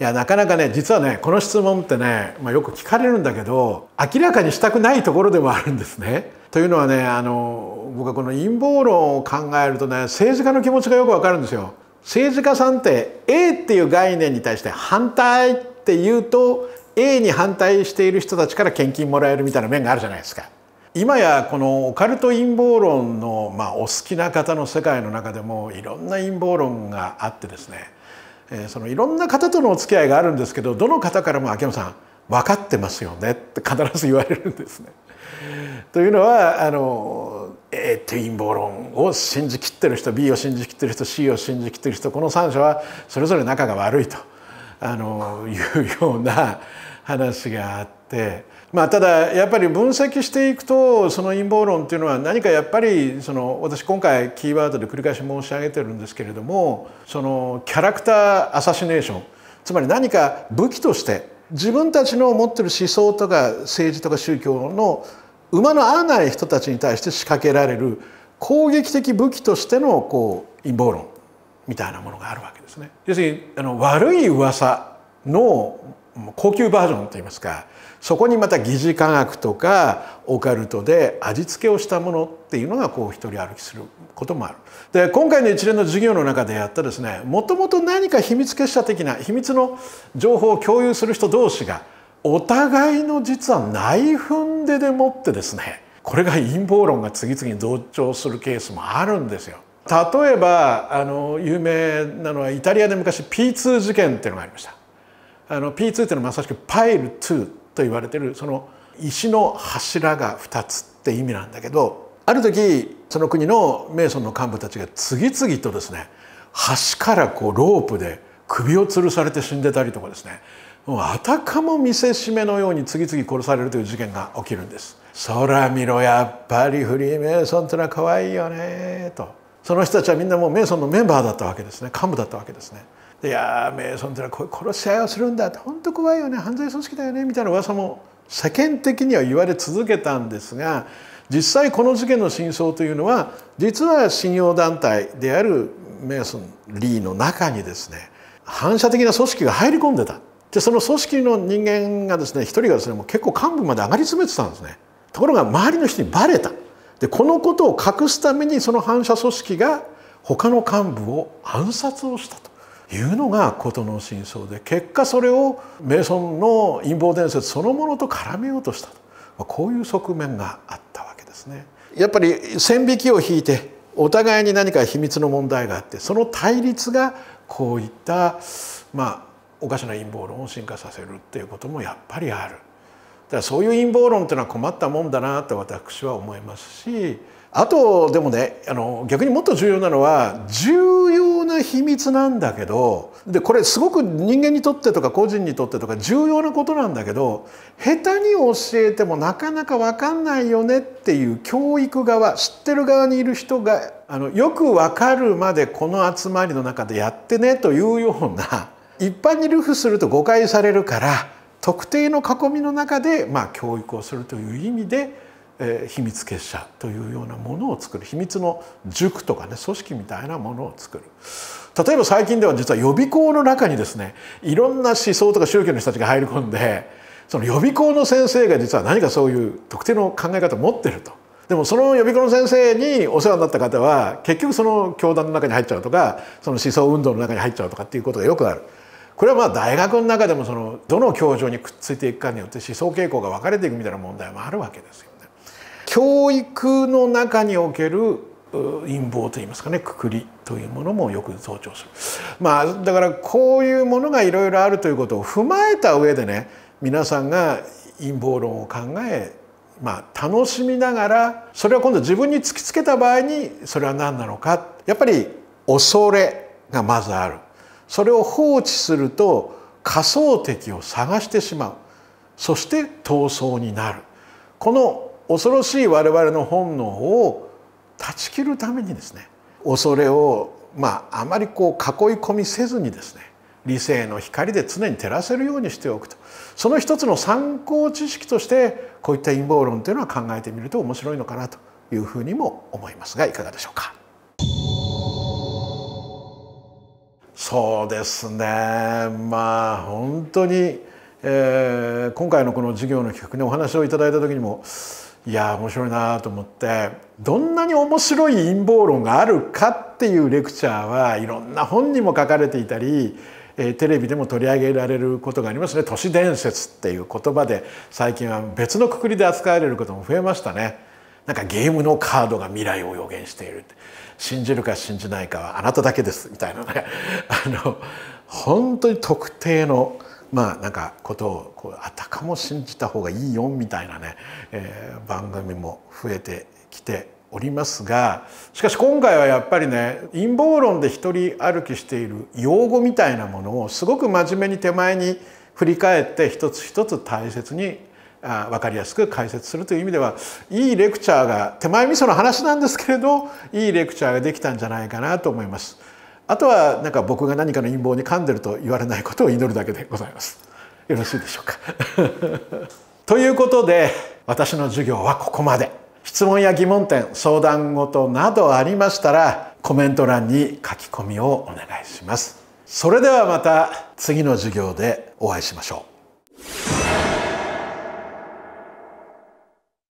Speaker 4: いやなかなかね実はねこの質問ってね、まあ、よく聞かれるんだけど明らかにしたくないところでもあるんですね。というのはねあの僕はこの陰謀論を考えるとね政治家の気持ちがよくわかるんですよ。政治家さんって A っていう概念に対して反対って言うと A に反対している人たちから献金もらえるみたいな面があるじゃないですか。今やこのオカルト陰謀論の、まあ、お好きな方の世界の中でもいろんな陰謀論があってですねえそのいろんな方とのお付き合いがあるんですけどどの方からも秋山さん分かってますよねって必ず言われるんですね。*laughs* というのはあの、A と陰謀論を信じきってる人 B を信じきってる人 C を信じきってる人この3者はそれぞれ仲が悪いとあのいうような話があって。まあ、ただやっぱり分析していくとその陰謀論っていうのは何かやっぱりその私今回キーワードで繰り返し申し上げてるんですけれどもそのキャラクターアサシネーションつまり何か武器として自分たちの持ってる思想とか政治とか宗教の馬の合わない人たちに対して仕掛けられる攻撃的武器としてのこう陰謀論みたいなものがあるわけですね。要するにあの悪い噂の高級バージョンといいますかそこにまた疑似科学とかオカルトで味付けをしたものっていうのがこう一人歩きすることもある。で今回の一連の授業の中でやったですねもともと何か秘密結社的な秘密の情報を共有する人同士がお互いの実は内紛ででもってですねこれが陰謀論が次々に同調するケースもあるんですよ。例えばあの有名なのはイタリアで昔 P2 事件っていうのがありました。あの P2 っていうのはまさしくパイル2と言われてるその石の柱が2つって意味なんだけどある時その国のメイソンの幹部たちが次々とですね橋からこうロープで首を吊るされて死んでたりとかですねあたかも見せしめのように次々殺されるという事件が起きるんです。空見ろやっぱりフリーメイソンってのは可愛いよねとその人たちはみんなもうメイソンのメンバーだったわけですね幹部だったわけですね。いやーメイソンってのは殺し合いをするんだって本当怖いよね犯罪組織だよねみたいな噂も世間的には言われ続けたんですが実際この事件の真相というのは実は信用団体であるメイソン・リーの中にですね反射的な組織が入り込んでたでその組織の人間がですね一人がですねもう結構幹部まで上がり詰めてたんですねところが周りの人にバレたでこのことを隠すためにその反射組織が他の幹部を暗殺をしたと。いうのが事の真相で結果それをメイソンの陰謀伝説そのものと絡めようとしたとこういう側面があったわけですね。やっぱり線引きを引いてお互いに何か秘密の問題があってその対立がこういったまあおかしな陰謀論を進化させるっていうこともやっぱりある。だからそういう陰謀論っていうのは困ったもんだなと私は思いますしあとでもねあの逆にもっと重要なのは重要な秘密なんだけどでこれすごく人間にとってとか個人にとってとか重要なことなんだけど下手に教えてもなかなか分かんないよねっていう教育側知ってる側にいる人があのよく分かるまでこの集まりの中でやってねというような一般に流布すると誤解されるから特定の囲みの中で、まあ、教育をするという意味でえ秘密結社というようなものを作る秘密の塾とかね組織みたいなものを作る例えば最近では実は予備校の中にですねいろんな思想とか宗教の人たちが入り込んでその予備校の先生が実は何かそういう特定の考え方を持ってると。でもその予備校の先生にお世話になった方は結局その教団の中に入っちゃうとかその思想運動の中に入っちゃうとかっていうことがよくある。これはまあ大学の中でもそのどの教場にくっついていくかによって思想傾向が分かれていくみたいな問題もあるわけですよ。教育の中における陰謀といいますかねくくりというものもよく増長するまあだからこういうものがいろいろあるということを踏まえた上でね皆さんが陰謀論を考えまあ楽しみながらそれは今度自分に突きつけた場合にそれは何なのかやっぱり恐れがまずあるそれを放置すると仮想敵を探してしまうそして闘争になるこの恐ろしい我々の本能を断ち切るためにですね恐れをまああまりこう囲い込みせずにですね理性の光で常に照らせるようにしておくとその一つの参考知識としてこういった陰謀論というのは考えてみると面白いのかなというふうにも思いますがいかがでしょうか。そうですねまあ本当に、えー、今回のこの授業の企画にお話をいただいた時にもいや面白いなと思ってどんなに面白い陰謀論があるかっていうレクチャーはいろんな本にも書かれていたり、えテレビでも取り上げられることがありますね都市伝説っていう言葉で最近は別のくくりで扱われることも増えましたね。なんかゲームのカードが未来を予言している信じるか信じないかはあなただけですみたいなねあの本当に特定のまあなんかことをこうあたかも信じた方がいいよみたいなね、えー、番組も増えてきておりますがしかし今回はやっぱりね陰謀論で一人歩きしている用語みたいなものをすごく真面目に手前に振り返って一つ一つ大切にあ分かりやすく解説するという意味ではいいレクチャーが手前味噌の話なんですけれどいいレクチャーができたんじゃないかなと思います。あとはなんか僕が何かの陰謀に噛んでると言われないことを祈るだけでございます。よろしいでしょうか。*laughs* ということで私の授業はここまで。質問や疑問点相談事などありましたらコメント欄に書き込みをお願いします。それではまた次の授業でお会いしましょう。